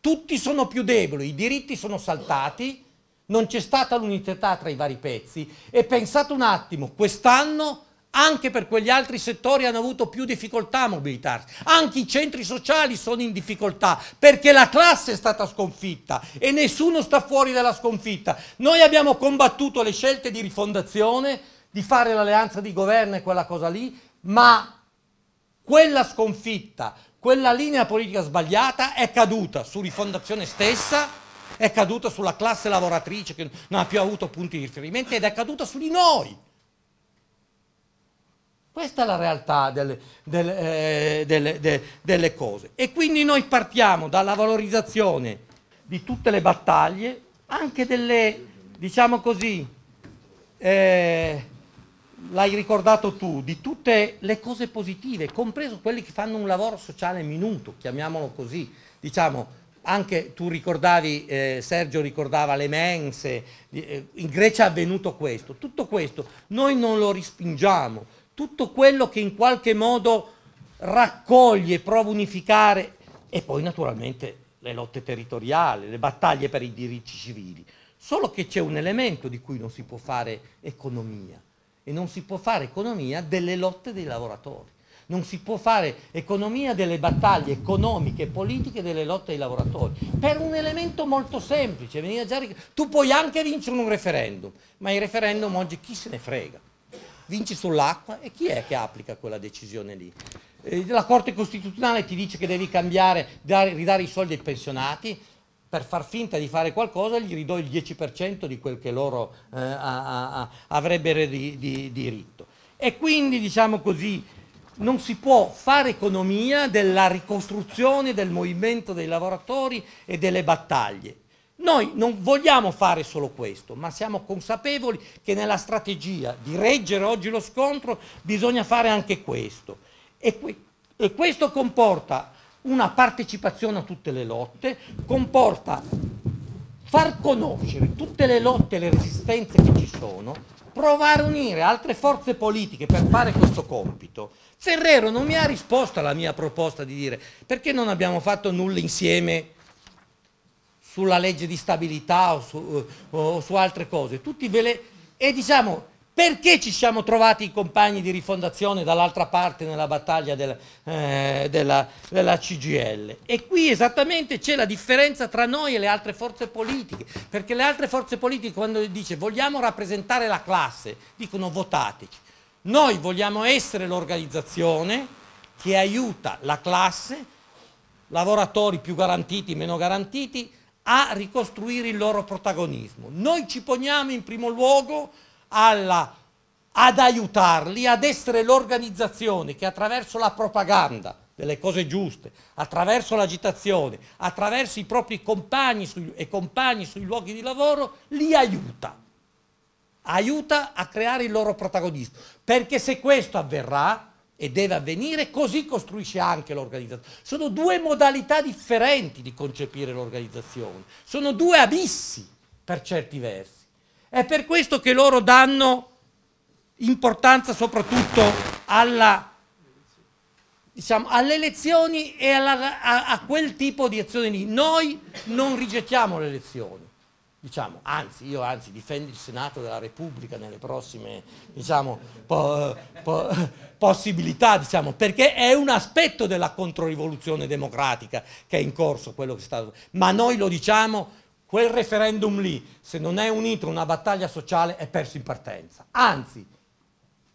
tutti sono più deboli, i diritti sono saltati, non c'è stata l'unità tra i vari pezzi e pensate un attimo, quest'anno anche per quegli altri settori hanno avuto più difficoltà a mobilitarsi, anche i centri sociali sono in difficoltà perché la classe è stata sconfitta e nessuno sta fuori dalla sconfitta. Noi abbiamo combattuto le scelte di rifondazione di fare l'alleanza di governo e quella cosa lì, ma quella sconfitta, quella linea politica sbagliata è caduta su rifondazione stessa, è caduta sulla classe lavoratrice che non ha più avuto punti di riferimento ed è caduta su di noi. Questa è la realtà delle, delle, eh, delle, delle cose. E quindi noi partiamo dalla valorizzazione di tutte le battaglie, anche delle, diciamo così, eh, l'hai ricordato tu, di tutte le cose positive, compreso quelli che fanno un lavoro sociale minuto, chiamiamolo così. Diciamo, anche tu ricordavi, eh, Sergio ricordava le mense, eh, in Grecia è avvenuto questo, tutto questo noi non lo rispingiamo, tutto quello che in qualche modo raccoglie, prova a unificare e poi naturalmente le lotte territoriali, le battaglie per i diritti civili. Solo che c'è un elemento di cui non si può fare economia, e non si può fare economia delle lotte dei lavoratori. Non si può fare economia delle battaglie economiche e politiche delle lotte dei lavoratori. Per un elemento molto semplice, tu puoi anche vincere un referendum, ma il referendum oggi chi se ne frega? Vinci sull'acqua e chi è che applica quella decisione lì? Eh, la Corte Costituzionale ti dice che devi cambiare, dare, ridare i soldi ai pensionati, per far finta di fare qualcosa gli ridò il 10% di quel che loro eh, a, a, avrebbero di, di, diritto. E quindi, diciamo così, non si può fare economia della ricostruzione del movimento dei lavoratori e delle battaglie. Noi non vogliamo fare solo questo, ma siamo consapevoli che nella strategia di reggere oggi lo scontro bisogna fare anche questo. E, que e questo comporta una partecipazione a tutte le lotte, comporta far conoscere tutte le lotte e le resistenze che ci sono, provare a unire altre forze politiche per fare questo compito. Ferrero non mi ha risposto alla mia proposta di dire perché non abbiamo fatto nulla insieme sulla legge di stabilità o su, eh, o su altre cose. Tutti ve le... E diciamo, perché ci siamo trovati i compagni di rifondazione dall'altra parte nella battaglia del, eh, della, della, CGL? E qui esattamente c'è la differenza tra noi e le altre forze politiche, perché le altre forze politiche quando dice vogliamo rappresentare la classe, dicono votateci. Noi vogliamo essere l'organizzazione che aiuta la classe, lavoratori più garantiti, meno garantiti, a ricostruire il loro protagonismo. Noi ci poniamo in primo luogo alla, ad aiutarli ad essere l'organizzazione che attraverso la propaganda delle cose giuste, attraverso l'agitazione, attraverso i propri compagni sui, e compagni sui luoghi di lavoro, li aiuta. Aiuta a creare il loro protagonismo. Perché se questo avverrà, e deve avvenire, così costruisce anche l'organizzazione. Sono due modalità differenti di concepire l'organizzazione, sono due abissi per certi versi. È per questo che loro danno importanza soprattutto alla, diciamo, alle elezioni e alla, a, a, quel tipo di azioni lì. Noi non rigettiamo le elezioni. Diciamo, anzi, io anzi difendo il Senato della Repubblica nelle prossime diciamo, po, po, possibilità, diciamo, perché è un aspetto della controrivoluzione democratica che è in corso quello che è stato. Ma noi lo diciamo quel referendum lì, se non è unito una battaglia sociale, è perso in partenza. Anzi,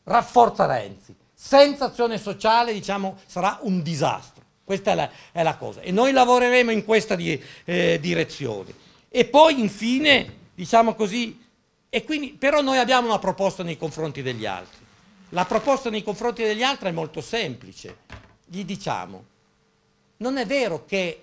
rafforza Renzi. Senza azione sociale, diciamo, sarà un disastro. Questa è la, è la cosa. E noi lavoreremo in questa di, eh, direzione. E poi, infine, diciamo così, quindi, però noi abbiamo una proposta nei confronti degli altri. La proposta nei confronti degli altri è molto semplice. Gli diciamo, non è vero che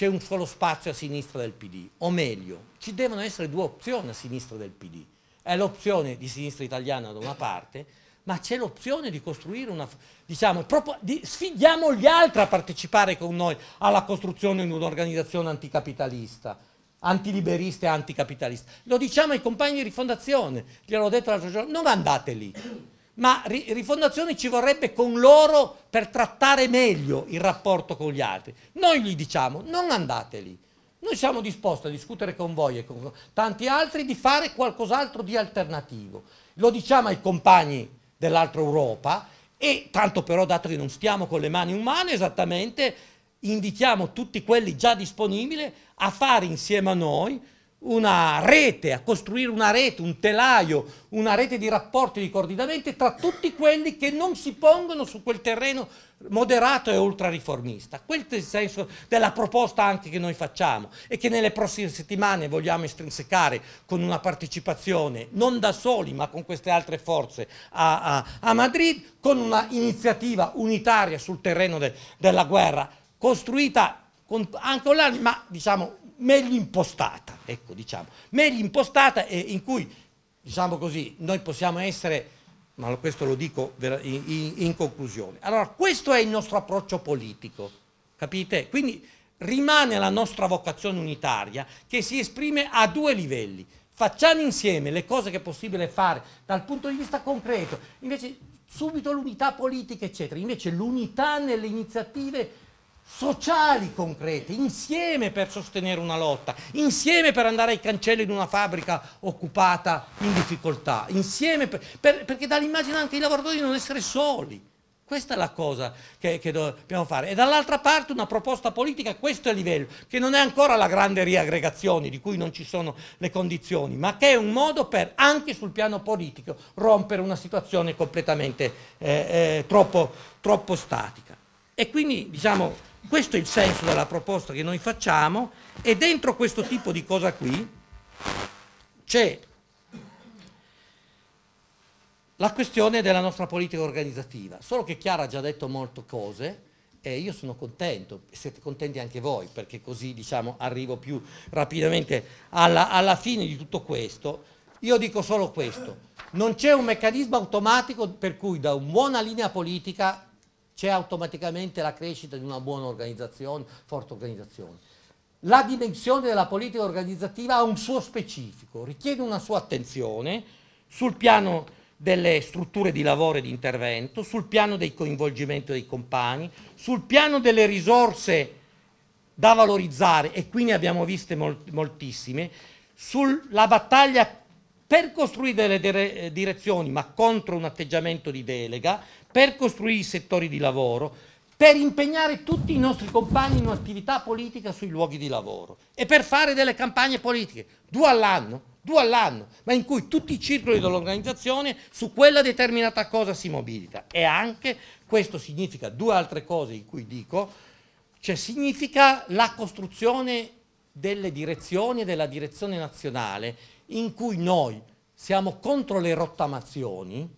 c'è un solo spazio a sinistra del PD, o meglio, ci devono essere due opzioni a sinistra del PD. È l'opzione di sinistra italiana da una parte, ma c'è l'opzione di costruire una... diciamo, proprio, di, sfidiamo gli altri a partecipare con noi alla costruzione di un'organizzazione anticapitalista, antiliberista e anticapitalista. Lo diciamo ai compagni di rifondazione, gliel'ho detto l'altro giorno, non andate lì ma rifondazione ci vorrebbe con loro per trattare meglio il rapporto con gli altri. Noi gli diciamo non andate lì, noi siamo disposti a discutere con voi e con tanti altri di fare qualcos'altro di alternativo. Lo diciamo ai compagni dell'altra Europa e tanto però dato che non stiamo con le mani umane esattamente, invitiamo tutti quelli già disponibili a fare insieme a noi una rete, a costruire una rete, un telaio, una rete di rapporti, di coordinamento tra tutti quelli che non si pongono su quel terreno moderato e ultrariformista. Questo è il senso della proposta anche che noi facciamo e che nelle prossime settimane vogliamo estrinsecare con una partecipazione non da soli ma con queste altre forze a, a, a Madrid, con una iniziativa unitaria sul terreno de, della guerra costruita con, anche con ma diciamo meglio impostata, ecco diciamo, meglio impostata e in cui, diciamo così, noi possiamo essere, ma questo lo dico in conclusione. Allora, questo è il nostro approccio politico, capite? Quindi rimane la nostra vocazione unitaria che si esprime a due livelli. Facciamo insieme le cose che è possibile fare dal punto di vista concreto, invece subito l'unità politica, eccetera, invece l'unità nelle iniziative sociali concrete, insieme per sostenere una lotta, insieme per andare ai cancelli di una fabbrica occupata in difficoltà, insieme per, per, perché dà l'immagine anche ai lavoratori di non essere soli. Questa è la cosa che, che dobbiamo fare. E dall'altra parte una proposta politica, a questo livello, che non è ancora la grande riaggregazione di cui non ci sono le condizioni, ma che è un modo per, anche sul piano politico, rompere una situazione completamente eh, eh, troppo, troppo statica. E quindi, diciamo, questo è il senso della proposta che noi facciamo e dentro questo tipo di cosa qui c'è la questione della nostra politica organizzativa. Solo che Chiara ha già detto molte cose e io sono contento, siete contenti anche voi perché così diciamo, arrivo più rapidamente alla, alla fine di tutto questo. Io dico solo questo, non c'è un meccanismo automatico per cui da una buona linea politica c'è automaticamente la crescita di una buona organizzazione, forte organizzazione. La dimensione della politica organizzativa ha un suo specifico, richiede una sua attenzione sul piano delle strutture di lavoro e di intervento, sul piano del coinvolgimento dei compagni, sul piano delle risorse da valorizzare, e qui ne abbiamo viste moltissime, sulla battaglia per costruire delle direzioni, ma contro un atteggiamento di delega, per costruire i settori di lavoro, per impegnare tutti i nostri compagni in un'attività politica sui luoghi di lavoro e per fare delle campagne politiche, due all'anno, due all'anno, ma in cui tutti i circoli dell'organizzazione su quella determinata cosa si mobilita. E anche, questo significa due altre cose in cui dico, cioè significa la costruzione delle direzioni e della direzione nazionale in cui noi siamo contro le rottamazioni,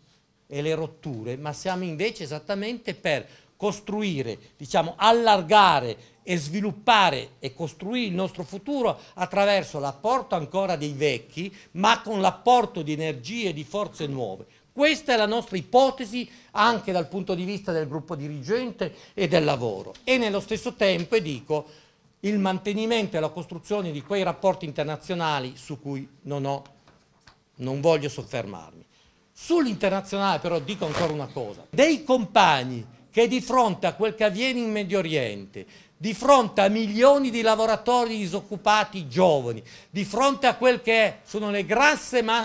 e le rotture, ma siamo invece esattamente per costruire, diciamo, allargare e sviluppare e costruire il nostro futuro attraverso l'apporto ancora dei vecchi, ma con l'apporto di energie e di forze nuove. Questa è la nostra ipotesi anche dal punto di vista del gruppo dirigente e del lavoro. E nello stesso tempo, e dico, il mantenimento e la costruzione di quei rapporti internazionali su cui non, ho, non voglio soffermarmi. Sull'internazionale però dico ancora una cosa, dei compagni che di fronte a quel che avviene in Medio Oriente, di fronte a milioni di lavoratori disoccupati giovani, di fronte a quel che sono le masse,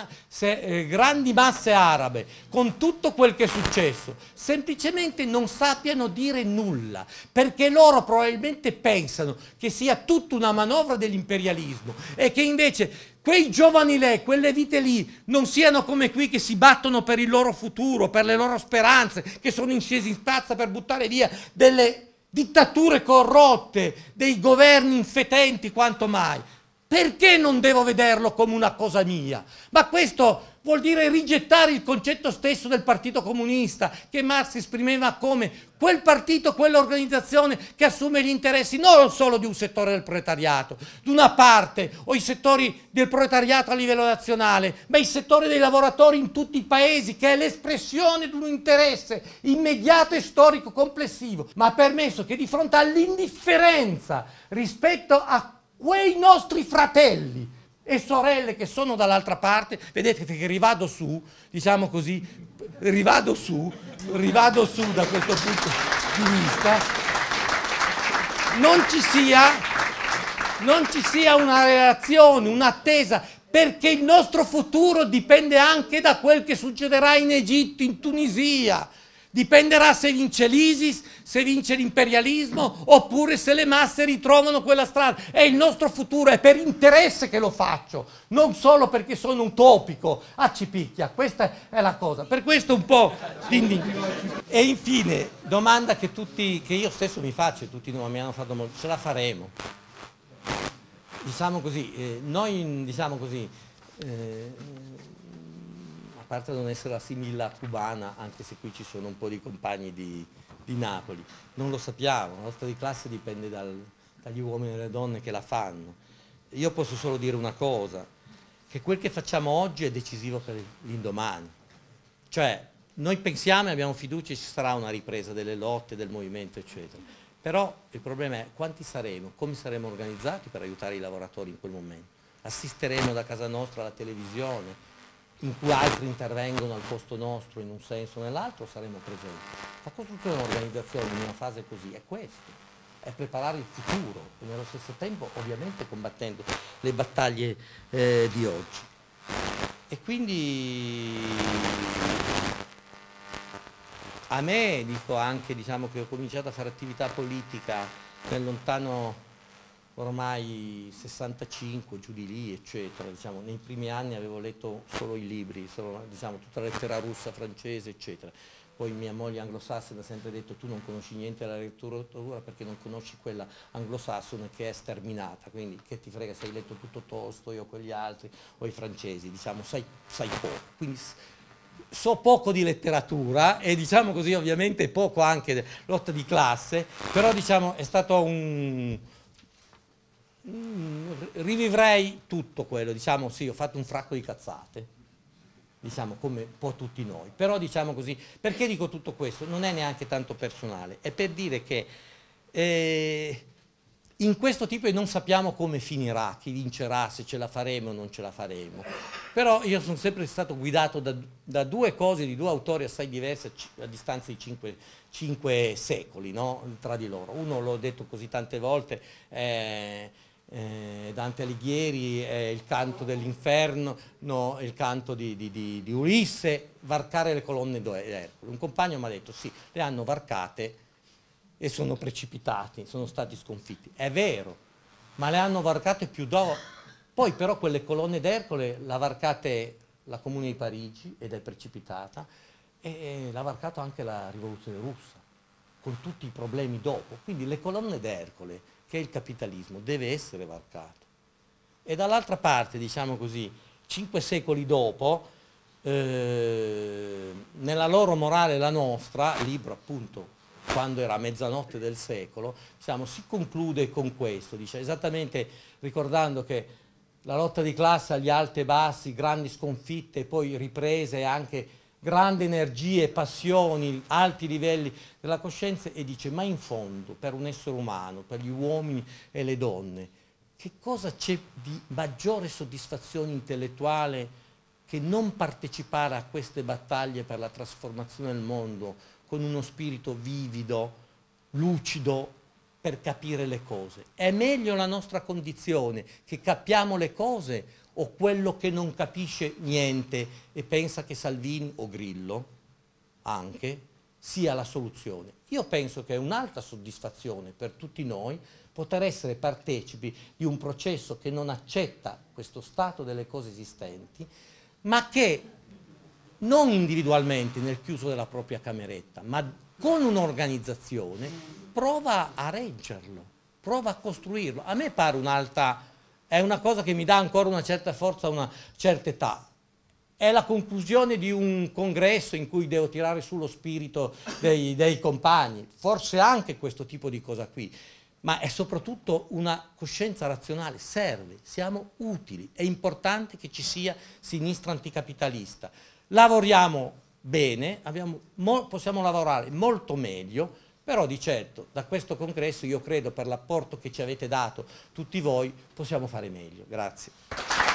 eh, grandi masse arabe, con tutto quel che è successo, semplicemente non sappiano dire nulla, perché loro probabilmente pensano che sia tutta una manovra dell'imperialismo e che invece quei giovani lì, quelle vite lì, non siano come qui che si battono per il loro futuro, per le loro speranze, che sono incesi in spazza per buttare via delle dittature corrotte, dei governi infetenti quanto mai. Perché non devo vederlo come una cosa mia? Ma questo vuol dire rigettare il concetto stesso del Partito Comunista che Marx esprimeva come quel partito, quell'organizzazione che assume gli interessi non solo di un settore del proletariato, di una parte o i settori del proletariato a livello nazionale, ma il settore dei lavoratori in tutti i paesi che è l'espressione di un interesse immediato e storico complessivo, ma ha permesso che di fronte all'indifferenza rispetto a quei nostri fratelli e sorelle che sono dall'altra parte, vedete che rivado su, diciamo così, rivado su, rivado su da questo punto di vista, non ci sia, non ci sia una relazione, un'attesa, perché il nostro futuro dipende anche da quel che succederà in Egitto, in Tunisia, Dipenderà se vince l'ISIS, se vince l'imperialismo, oppure se le masse ritrovano quella strada. È il nostro futuro, è per interesse che lo faccio, non solo perché sono utopico. Ah, ci picchia, questa è la cosa. Per questo un po' E infine, domanda che, tutti, che io stesso mi faccio, tutti noi mi hanno fatto molto, ce la faremo. Diciamo così, eh, noi diciamo così... Eh, parte non essere la similla cubana, anche se qui ci sono un po' di compagni di, di Napoli, non lo sappiamo, la nostra di classe dipende dal, dagli uomini e dalle donne che la fanno. Io posso solo dire una cosa, che quel che facciamo oggi è decisivo per l'indomani. Cioè, noi pensiamo e abbiamo fiducia che ci sarà una ripresa delle lotte, del movimento, eccetera. Però il problema è quanti saremo, come saremo organizzati per aiutare i lavoratori in quel momento. Assisteremo da casa nostra alla televisione, in cui altri intervengono al posto nostro in un senso o nell'altro, saremo presenti. La costruzione di un'organizzazione in una fase così è questo, è preparare il futuro e nello stesso tempo ovviamente combattendo le battaglie eh, di oggi. E quindi a me dico anche diciamo, che ho cominciato a fare attività politica nel lontano ormai 65 giù di lì eccetera diciamo, nei primi anni avevo letto solo i libri solo, diciamo, tutta la lettera russa francese eccetera poi mia moglie anglosassone ha sempre detto tu non conosci niente della letteratura perché non conosci quella anglosassone che è sterminata quindi che ti frega se hai letto tutto tosto io con gli altri o i francesi diciamo sai, sai poco quindi, so poco di letteratura e diciamo così ovviamente poco anche lotta di classe però diciamo è stato un Mm, rivivrei tutto quello, diciamo sì, ho fatto un fracco di cazzate, diciamo come un po' tutti noi, però diciamo così, perché dico tutto questo? Non è neanche tanto personale, è per dire che eh, in questo tipo e non sappiamo come finirà, chi vincerà, se ce la faremo o non ce la faremo, però io sono sempre stato guidato da, da due cose di due autori assai diverse a distanza di cinque cinque secoli no? tra di loro. Uno l'ho detto così tante volte, eh, eh, Dante Alighieri è il canto dell'inferno, no, il canto di, di, di, di, Ulisse, varcare le colonne d'Ercole. Un compagno mi ha detto sì, le hanno varcate e sono precipitati, sono stati sconfitti. È vero, ma le hanno varcate più dopo. Poi però quelle colonne d'Ercole l'ha varcate la Comune di Parigi ed è precipitata e l'ha varcato anche la rivoluzione russa con tutti i problemi dopo. Quindi le colonne d'Ercole, che è il capitalismo, deve essere varcato. E dall'altra parte, diciamo così, cinque secoli dopo, eh, nella loro morale la nostra, libro appunto quando era mezzanotte del secolo, diciamo, si conclude con questo, dice esattamente ricordando che la lotta di classe agli alti e bassi, grandi sconfitte, poi riprese anche grandi energie, passioni, alti livelli della coscienza e dice ma in fondo per un essere umano, per gli uomini e le donne, che cosa c'è di maggiore soddisfazione intellettuale che non partecipare a queste battaglie per la trasformazione del mondo con uno spirito vivido, lucido per capire le cose. È meglio la nostra condizione che capiamo le cose o quello che non capisce niente e pensa che Salvini o Grillo anche sia la soluzione. Io penso che è un'altra soddisfazione per tutti noi poter essere partecipi di un processo che non accetta questo stato delle cose esistenti, ma che non individualmente nel chiuso della propria cameretta, ma con un'organizzazione prova a reggerlo, prova a costruirlo. A me pare un'altra è una cosa che mi dà ancora una certa forza, una certa età. È la conclusione di un congresso in cui devo tirare su lo spirito dei, dei compagni, forse anche questo tipo di cosa qui, ma è soprattutto una coscienza razionale, serve, siamo utili, è importante che ci sia sinistra anticapitalista. Lavoriamo bene, abbiamo, possiamo lavorare molto meglio, però di certo da questo congresso io credo per l'apporto che ci avete dato tutti voi possiamo fare meglio. Grazie.